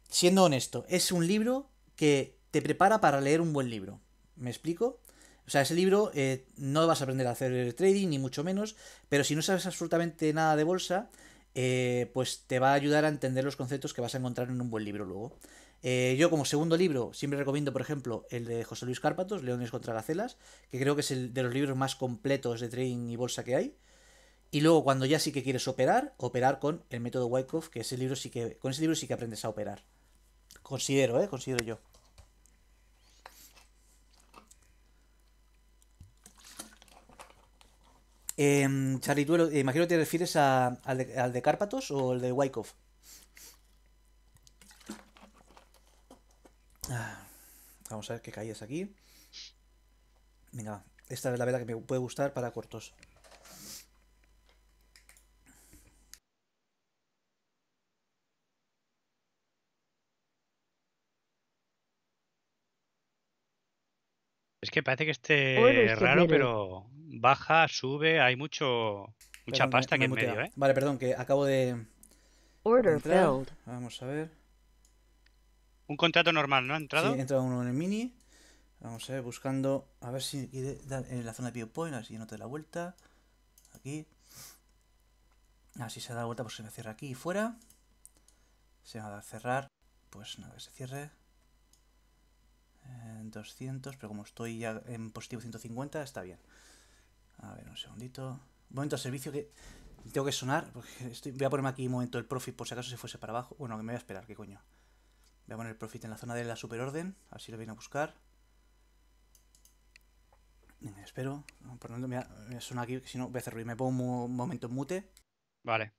siendo honesto, es un libro que te prepara para leer un buen libro. ¿Me explico? O sea, ese libro eh, no vas a aprender a hacer trading, ni mucho menos, pero si no sabes absolutamente nada de bolsa, eh, pues te va a ayudar a entender los conceptos que vas a encontrar en un buen libro luego. Eh, yo como segundo libro siempre recomiendo, por ejemplo, el de José Luis Cárpatos, Leones contra Gacelas, que creo que es el de los libros más completos de trading y bolsa que hay. Y luego cuando ya sí que quieres operar, operar con el método Wyckoff, que libro sí que, con ese libro sí que aprendes a operar. Considero, ¿eh? Considero yo. Em, eh, Charituelo, imagino que te refieres a, al, de, al, Cárpatos o al de Wyckoff. Ah, vamos a ver qué caídas aquí. Venga, esta es la vela que me puede gustar para cortos. que parece que esté raro, pero baja, sube, hay mucho mucha pasta que en medio, ¿eh? Vale, perdón, que acabo de. Vamos a ver. Un contrato normal, ¿no? ¿Ha entrado? Sí, entra uno en el mini. Vamos a ver, buscando. A ver si en la zona de Point, así no te da la vuelta. Aquí. Así se da la vuelta, pues se me cierra aquí y fuera. Se va a cerrar. Pues nada, se cierre. 200, eh, pero como estoy ya en positivo 150, está bien. A ver, un segundito. Momento de servicio que tengo que sonar. Porque voy a ponerme aquí un momento el profit por si acaso se fuese para abajo. Bueno, que me voy a esperar, qué coño. Voy a poner el profit en la zona de la superorden. así lo viene a buscar. espero. suena aquí, si no a Me pongo un momento en mute. Vale.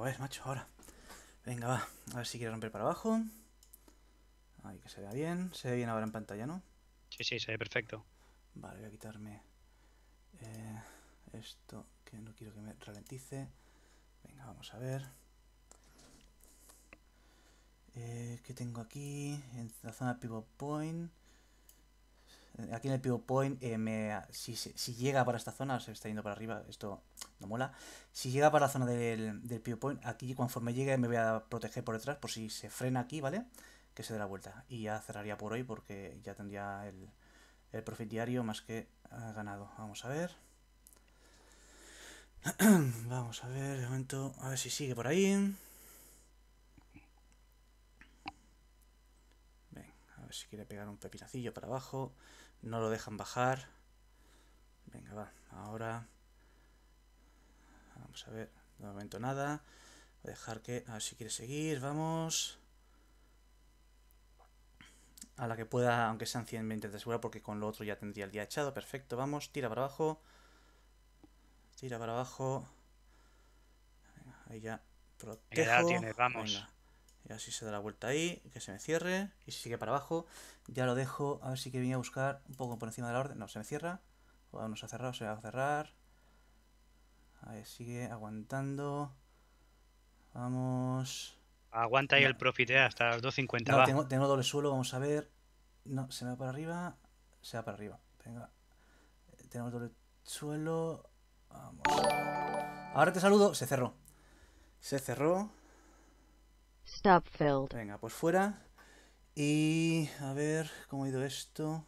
ver, macho, ahora. Venga, va. A ver si quiere romper para abajo. Ahí que se vea bien. Se ve bien ahora en pantalla, ¿no? Sí, sí, se ve perfecto. Vale, voy a quitarme eh, esto que no quiero que me ralentice. Venga, vamos a ver. Eh, ¿Qué tengo aquí? En la zona pivot point aquí en el pivot point, eh, me, si, si, llega para esta zona, se está yendo para arriba, esto no mola. Si llega para la zona del, del pivot point, aquí conforme llegue me voy a proteger por detrás por si se frena aquí, ¿vale? Que se dé la vuelta. Y ya cerraría por hoy porque ya tendría el, el profit diario más que ah, ganado. Vamos a ver. Vamos a ver, de momento, a ver si sigue por ahí. a ver si quiere pegar un pepinacillo para abajo. No lo dejan bajar. Venga, va. Ahora. Vamos a ver. De momento nada. Voy a dejar que. A ver si quiere seguir. Vamos. A la que pueda, aunque sean 120 de seguro, porque con lo otro ya tendría el día echado. Perfecto. Vamos. Tira para abajo. Tira para abajo. Ahí ya. Protejo. ¿Qué edad tienes? Vamos. Y así se da la vuelta ahí, que se me cierre. Y si sigue para abajo, ya lo dejo. A ver si que vine a buscar un poco por encima de la orden. No, se me cierra. O se ha se va a cerrar. A sigue aguantando. Vamos. Aguanta ahí el profit eh, hasta las 2.50. No, tengo, tengo, doble suelo, vamos a ver. No, se me va para arriba. Se va para arriba. Venga. Tenemos doble suelo. Vamos. Ahora te saludo. Se cerró. Se cerró. Venga, pues fuera. Y a ver, ¿cómo ha ido esto?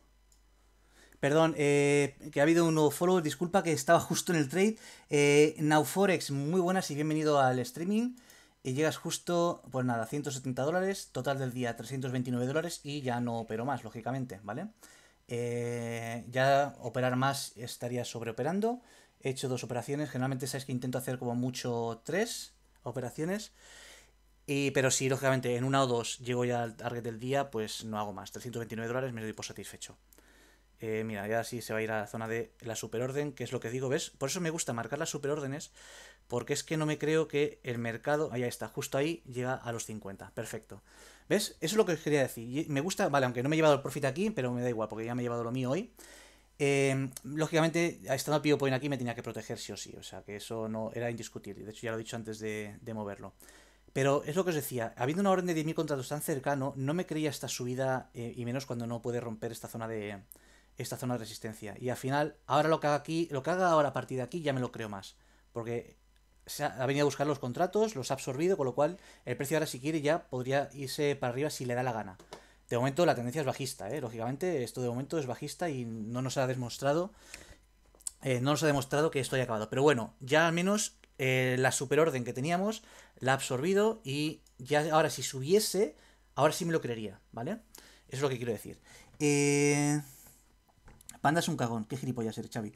Perdón, eh, que ha habido un nuevo follow. Disculpa que estaba justo en el trade. Eh, NowForex, muy buenas y bienvenido al streaming. Y llegas justo, pues nada, 170 dólares. Total del día 329 dólares. Y ya no opero más, lógicamente, ¿vale? Eh, ya operar más estaría sobreoperando. He hecho dos operaciones. Generalmente sabes que intento hacer como mucho tres operaciones. Y, pero si, lógicamente, en una o dos llego ya al target del día, pues no hago más. 329 dólares me doy por satisfecho. Eh, mira, ya sí se va a ir a la zona de la superorden, que es lo que digo, ¿ves? Por eso me gusta marcar las superórdenes, porque es que no me creo que el mercado, allá está, justo ahí llega a los 50, perfecto. ¿Ves? Eso es lo que os quería decir. Me gusta, vale, aunque no me he llevado el profit aquí, pero me da igual, porque ya me he llevado lo mío hoy. Eh, lógicamente, estando el Pio Point aquí, me tenía que proteger sí o sí, o sea que eso no era indiscutible. De hecho, ya lo he dicho antes de, de moverlo. Pero es lo que os decía, habiendo una orden de 10.000 contratos tan cercano, no me creía esta subida, eh, y menos cuando no puede romper esta zona de esta zona de resistencia. Y al final, ahora lo que haga aquí, lo que haga ahora a partir de aquí, ya me lo creo más. Porque ha, venido a buscar los contratos, los ha absorbido, con lo cual el precio ahora si quiere ya podría irse para arriba si le da la gana. De momento la tendencia es bajista, eh, lógicamente esto de momento es bajista y no nos ha demostrado eh, no nos ha demostrado que esto haya acabado. Pero bueno, ya al menos eh, la superorden que teníamos, la ha absorbido y ya ahora si subiese, ahora sí me lo creería, ¿vale? Eso es lo que quiero decir. Eh, Panda es un cagón, qué gilipollas eres, Xavi.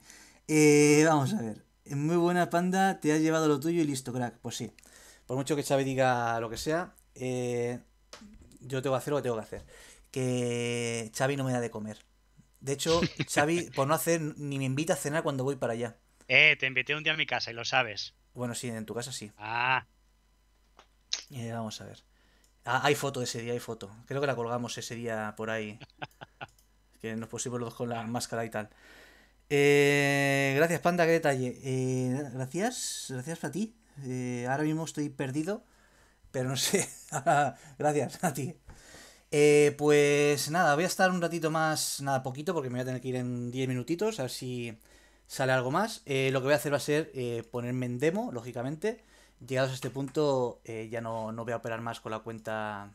Eh, vamos a ver. Muy buena, Panda, te has llevado lo tuyo y listo, crack. Pues sí. Por mucho que Xavi diga lo que sea, yo tengo que hacer lo que tengo que hacer. Que Xavi no me da de comer. De hecho, Xavi, por no hacer, ni me invita a cenar cuando voy para allá. Eh, te invité un día a mi casa y lo sabes. Bueno, sí, en tu casa sí. Ah. Eh, vamos a ver. Ah, hay foto de ese día, hay foto. Creo que la colgamos ese día por ahí. que nos pusimos los dos con la máscara y tal. Eh, gracias, Panda, qué detalle. Eh, gracias, gracias a ti. ahora mismo estoy perdido, pero no sé. gracias a ti. pues nada, voy a estar un ratito más, nada, poquito, porque me voy a tener que ir en 10 minutitos, a ver si sale algo más. Eh, lo que voy a hacer va a ser eh, ponerme en demo, lógicamente. Llegados a este punto, eh, ya no, no, voy a operar más con la cuenta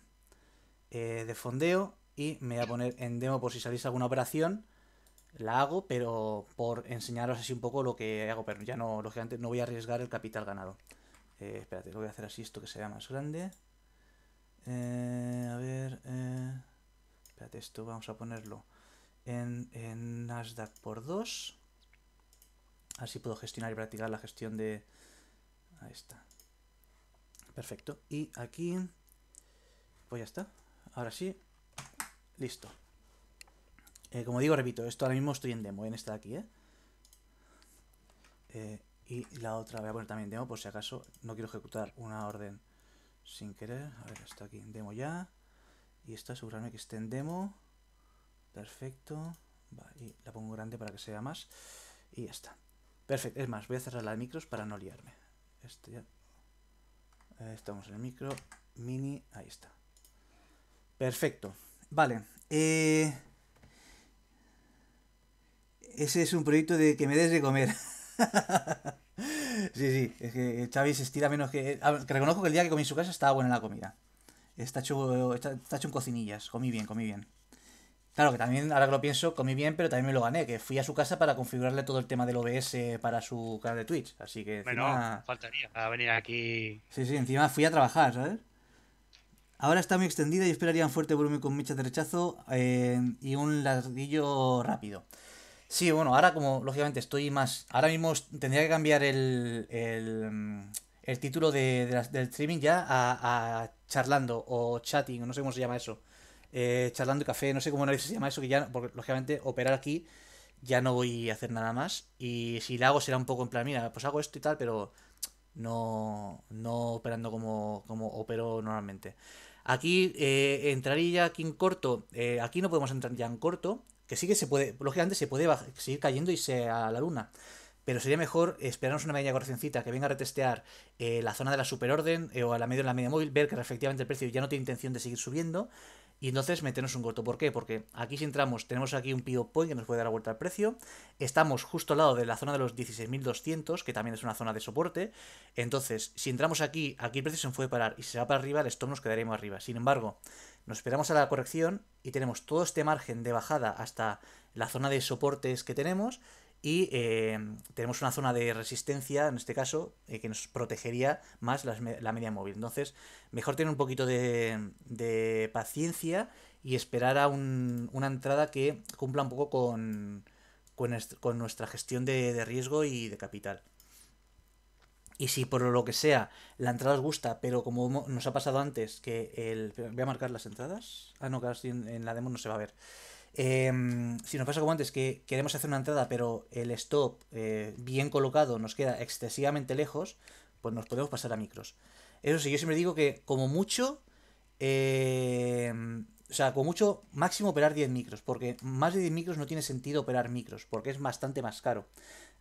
de fondeo. Y me voy a poner en demo por si salís alguna operación. La hago, pero por enseñaros así un poco lo que hago. Pero ya no, lógicamente, no voy a arriesgar el capital ganado. espérate, lo voy a hacer así, esto que sea más grande. a ver... espérate, esto vamos a ponerlo en, en Nasdaq por 2. Así puedo gestionar y practicar la gestión de... Ahí está. Perfecto. Y aquí... Pues ya está. Ahora sí. Listo. Eh, como digo, repito, esto ahora mismo estoy en demo, en esta de aquí, ¿eh? ¿eh? Y la otra voy a poner también demo, por si acaso no quiero ejecutar una orden sin querer. A ver, está aquí, demo ya. Y esta asegurarme que esté en demo. Perfecto. y la pongo grande para que sea más. Y ya está. Perfecto, es más, voy a cerrar las micros para no liarme. Este estamos en el micro, mini, ahí está. Perfecto. Vale. Eh, ese es un proyecto de que me des de comer. sí, sí, es que Xavi se estira menos que... Ah, que... Reconozco que el día que comí en su casa estaba buena la comida. Está hecho, está, está hecho en cocinillas. Comí bien, comí bien. Claro, que también, ahora que lo pienso, comí bien, pero también me lo gané, que fui a su casa para configurarle todo el tema del OBS para su canal de Twitch. Así que Bueno, faltaría a venir aquí. Sí, sí, encima fui a trabajar, ¿sabes? Ahora está muy extendida y esperaría un fuerte volumen con mucha de rechazo eh, y un ladrillo rápido. Sí, bueno, ahora como lógicamente estoy más... Ahora mismo tendría que cambiar el, el, mm, título de, del streaming ya a, a charlando o chatting, no sé cómo se llama eso. Eh, charlando charlando café, no sé cómo se llama eso, que ya, porque lógicamente operar aquí ya no voy a hacer nada más. Y si la hago será un poco en plan, mira, pues hago esto y tal, pero no, no operando como, como opero normalmente. Aquí eh, entraría aquí en corto, eh, aquí no podemos entrar ya en corto, que sí que se puede, lógicamente se puede seguir cayendo y se a la luna. Pero sería mejor esperarnos una media correccioncita que venga a retestear la zona de la superorden o a la media la media móvil, ver que efectivamente el precio ya no tiene intención de seguir subiendo y entonces meternos un corto. ¿Por qué? Porque aquí si entramos, tenemos aquí un pivot point que nos puede dar la vuelta al precio. Estamos justo al lado de la zona de los 16.200, que también es una zona de soporte. Entonces, si entramos aquí, aquí el precio se puede parar y se va para arriba, el stop nos quedaremos arriba. Sin embargo, nos esperamos a la corrección y tenemos todo este margen de bajada hasta la zona de soportes que tenemos y eh, tenemos una zona de resistencia, en este caso, eh, que nos protegería más la, media móvil. Entonces, mejor tener un poquito de, paciencia y esperar a un, una entrada que cumpla un poco con, con, nuestra gestión de, riesgo y de capital. Y si por lo que sea la entrada os gusta, pero como nos ha pasado antes, que el... Voy a marcar las entradas. Ah, no, casi en la demo no se va a ver. Em, si nos pasa como antes, que queremos hacer una entrada, pero el stop eh, bien colocado nos queda excesivamente lejos, pues nos podemos pasar a micros. Eso sí, yo siempre digo que como mucho, em, o sea, como mucho máximo operar 10 micros, porque más de 10 micros no tiene sentido operar micros, porque es bastante más caro.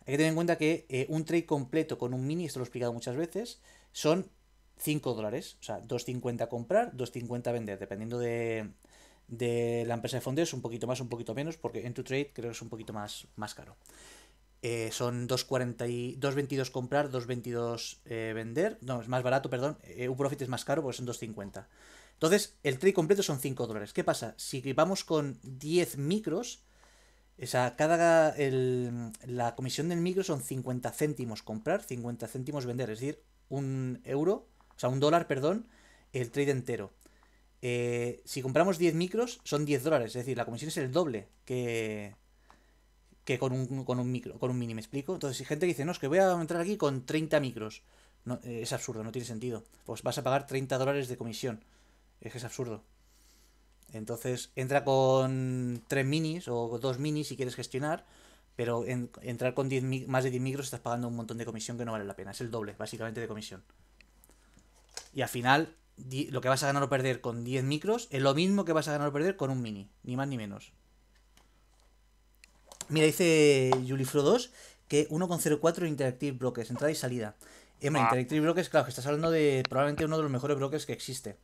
Hay que tener en cuenta que eh, un trade completo con un mini, esto lo he explicado muchas veces, son 5 dólares, o sea, 2.50 comprar, 2.50 vender, dependiendo de, de la empresa de es un poquito más, un poquito menos, porque en tu trade creo que es un poquito más, más caro. Eh, son 2.22 comprar, 2.22 eh, vender. No, es más barato, perdón. Eh, un profit es más caro porque son 2.50. Entonces, el trade completo son 5 dólares. ¿Qué pasa? Si vamos con 10 micros, o sea, cada, el, la comisión del micro son 50 céntimos comprar, 50 céntimos vender. Es decir, un euro, o sea, un dólar, perdón, el trade entero. Eh, si compramos 10 micros, son 10 dólares. Es decir, la comisión es el doble que, que con, un, micro, con un mini, ¿me explico? Entonces, si gente dice, no, es que voy a entrar aquí con 30 micros. Eh, es absurdo, no tiene sentido. Pues vas a pagar 30 dólares de comisión. Es que es absurdo. Entonces, entra con 3 minis o 2 minis si quieres gestionar. Pero entrar con más de 10 micros estás pagando un montón de comisión que no vale la pena. Es el doble, básicamente, de comisión. Y al final, lo que vas a ganar o perder con 10 micros es lo mismo que vas a ganar o perder con un mini, ni más ni menos. Mira, dice Julifro 2 que 1,04 Interactive Brokers, entrada y salida. Eh, Interactive Brokers, claro, que estás hablando de probablemente uno de los mejores brokers que existe.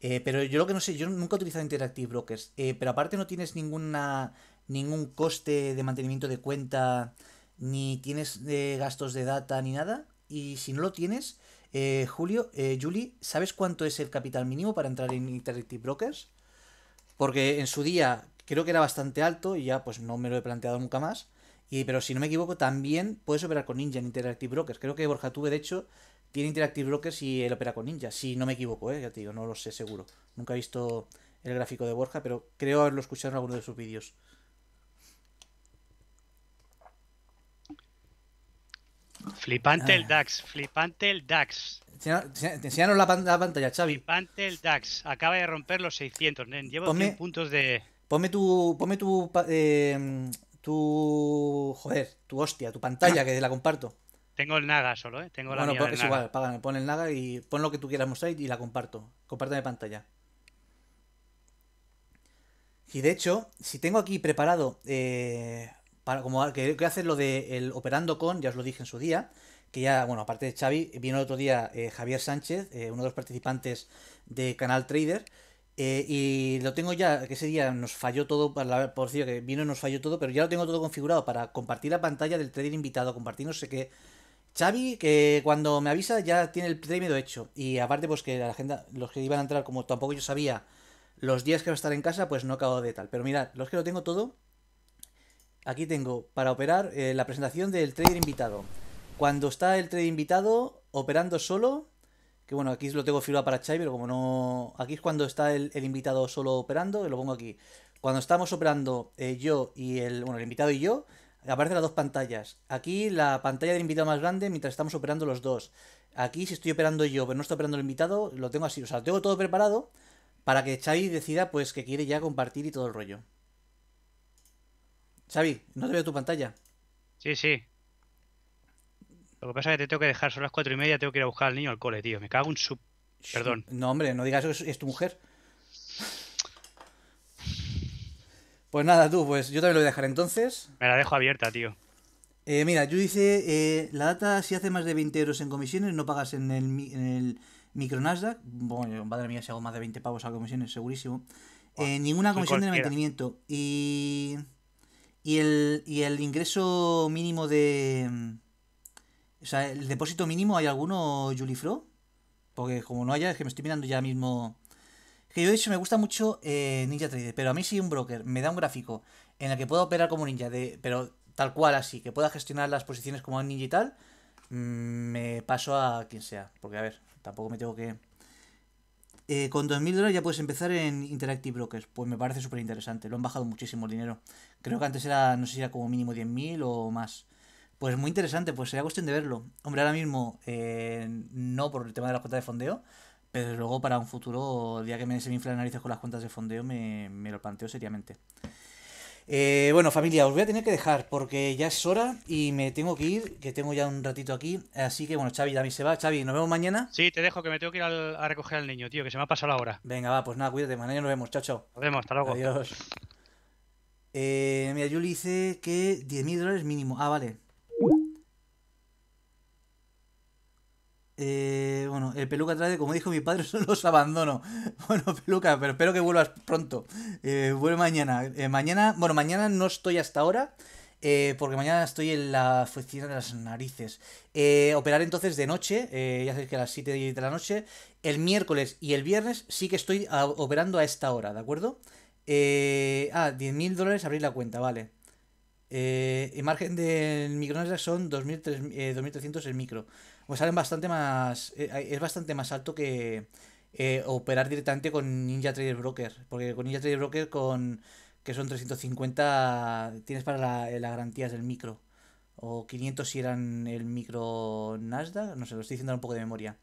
Eh, pero yo lo que no sé, yo nunca he utilizado Interactive Brokers. Eh, pero aparte no tienes ninguna ningún coste de mantenimiento de cuenta, ni tienes eh, gastos de data, ni nada. Y si no lo tienes, eh, Julio, eh, Juli, ¿sabes cuánto es el capital mínimo para entrar en Interactive Brokers? Porque en su día creo que era bastante alto y ya pues no me lo he planteado nunca más. Y, pero si no me equivoco, también puedes operar con Ninja en Interactive Brokers. Creo que Borja Tuve, de hecho, tiene Interactive Brokers y él opera con Ninja. Si no me equivoco, ¿eh? ya te digo, no lo sé seguro. Nunca he visto el gráfico de Borja, pero creo haberlo escuchado en alguno de sus vídeos. Flipante el ah. DAX, flipante el DAX. Te la, la, pantalla, Xavi. Flipante el DAX, acaba de romper los 600, llevo 100 puntos de... Ponme tu... Ponme tu, em, tu... Joder, tu hostia, tu pantalla, que la comparto. Tengo el Naga solo, ¿eh? Tengo la bueno, mía pues es igual, págame, pon el Naga y pon lo que tú quieras mostrar y la comparto. Compártame pantalla. Y de hecho, si tengo aquí preparado eh, como que, hace lo de el operando con, ya os lo dije en su día, que ya, bueno, aparte de Xavi, vino el otro día eh, Javier Sánchez, eh, uno de los participantes de Canal Trader, eh, y lo tengo ya, que ese día nos falló todo, para por decirlo, que vino y nos falló todo, pero ya lo tengo todo configurado para compartir la pantalla del trader invitado, compartir no sé qué. Xavi, que cuando me avisa ya tiene el trader hecho. Y aparte, pues que la agenda, los que iban a entrar, como tampoco yo sabía los días que va a estar en casa, pues no acabo de tal. Pero mirad, los que lo tengo todo, Aquí tengo para operar eh, la presentación del trader invitado. Cuando está el trader invitado operando solo, que bueno, aquí lo tengo firmado para Chai, pero como no... Aquí es cuando está el, invitado solo operando, lo pongo aquí. Cuando estamos operando eh, yo y el... Bueno, el invitado y yo, aparecen las dos pantallas. Aquí la pantalla del invitado más grande mientras estamos operando los dos. Aquí si estoy operando yo, pero no estoy operando el invitado, lo tengo así. O sea, lo tengo todo preparado para que Chai decida pues que quiere ya compartir y todo el rollo. Xavi, no te veo tu pantalla. Sí, sí. Lo que pasa es que te tengo que dejar, son las cuatro y media, tengo que ir a buscar al niño al cole, tío. Me cago en su. Perdón. No, hombre, no digas eso, es tu mujer. Pues nada, tú, pues yo también lo voy a dejar entonces. Me la dejo abierta, tío. Eh, mira, yo dice eh, la data, si hace más de 20 euros en comisiones, no pagas en el, micro Nasdaq. Bueno, madre mía, si hago más de 20 pavos a comisiones, segurísimo. Eh, ninguna comisión de mantenimiento. Y y el, ingreso mínimo de... Mm, o sea, el depósito mínimo, ¿hay alguno, JuliFro? Porque como no haya, es que me estoy mirando ya mismo... que yo he dicho, me gusta mucho eh, Ninja Trader, pero a mí sí un broker me da un gráfico en el que pueda operar como ninja, de, pero tal cual así, que pueda gestionar las posiciones como ninja y tal, mm, me paso a quien sea. Porque a ver, tampoco me tengo que... Eh, con 2.000 dólares ya puedes empezar en Interactive Brokers. Pues me parece súper interesante. Lo han bajado muchísimo el dinero. Creo que antes era, no sé si era como mínimo 10.000 o más. Pues muy interesante, pues sería cuestión de verlo. Hombre, ahora mismo eh, no por el tema de las cuentas de fondeo, pero luego para un futuro, el día que me se me inflan narices con las cuentas de fondeo, me, lo planteo seriamente. Eh, bueno, familia, os voy a tener que dejar porque ya es hora y me tengo que ir, que tengo ya un ratito aquí. Así que bueno, Xavi también se va. Xavi, nos vemos mañana. Sí, te dejo que me tengo que ir a recoger al niño, tío, que se me ha pasado la hora. Venga, va, pues nada, cuídate, mañana nos vemos, chao, chao. Nos vemos, hasta luego. Adiós. Eh, mira, yo le hice que 10.000 dólares mínimo. Ah, vale. Eh, bueno, el peluca trae, como dijo mi padre, solo los abandono. Bueno, peluca, pero espero que vuelvas pronto. Eh, vuelve mañana. Eh, mañana, bueno, mañana no estoy hasta ahora. Eh, porque mañana estoy en la oficina de las narices. operar entonces de noche, ya sabéis que a las 7 de la noche. El miércoles y el viernes sí que estoy operando a esta hora, ¿de acuerdo? Eh, ah, 10.000 dólares abrir la cuenta, vale. Eh, margen del Nasdaq son 2.300, eh, el micro. Pues salen bastante más. Eh, es bastante más alto que eh, operar directamente con Ninja Trader Broker. Porque con Ninja Trader Broker, con que son 350, tienes para las garantías del micro. O 500 si eran el micro Nasdaq. No sé, lo estoy diciendo un poco de memoria.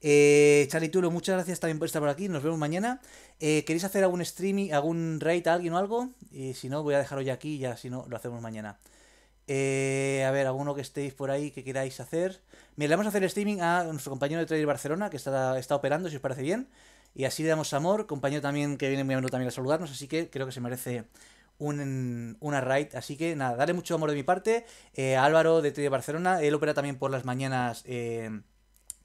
Eh, Charlie Tulo, muchas gracias también por estar por aquí. Nos vemos mañana. Eh, ¿Queréis hacer algún streaming, algún raid a alguien o algo? Y si no, voy a dejarlo ya aquí ya si no, lo hacemos mañana. Eh, a ver, alguno que estéis por ahí que queráis hacer. Mira, le vamos a hacer streaming a nuestro compañero de Trader Barcelona, que está, está operando, si os parece bien. Y así le damos amor. Compañero también que viene muy a menudo también a saludarnos, así que creo que se merece una raid. Así que nada, dale mucho amor de mi parte. Eh, Álvaro de Trader Barcelona, él opera también por las mañanas. Eh,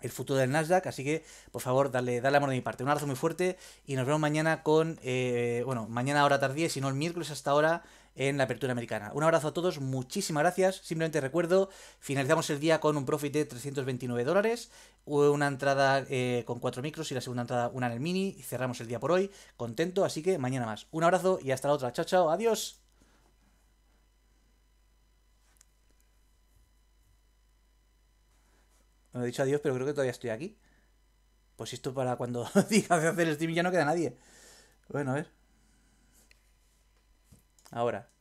el futuro del Nasdaq. Así que, por favor, dale, dale amor de mi parte. Un abrazo muy fuerte y nos vemos mañana con, eh, bueno, mañana hora tardía, si no el miércoles hasta ahora en la apertura americana. Un abrazo a todos, muchísimas gracias. Simplemente recuerdo, finalizamos el día con un profit de 329 dólares, una entrada eh, con 4 micros y la segunda entrada una en el mini. Y cerramos el día por hoy, contento, así que mañana más. Un abrazo y hasta la otra. Chao, chao, adiós. Me he dicho adiós, pero creo que todavía estoy aquí. Pues esto para cuando diga de hacer el stream ya no queda nadie. Bueno, a ver. Ahora.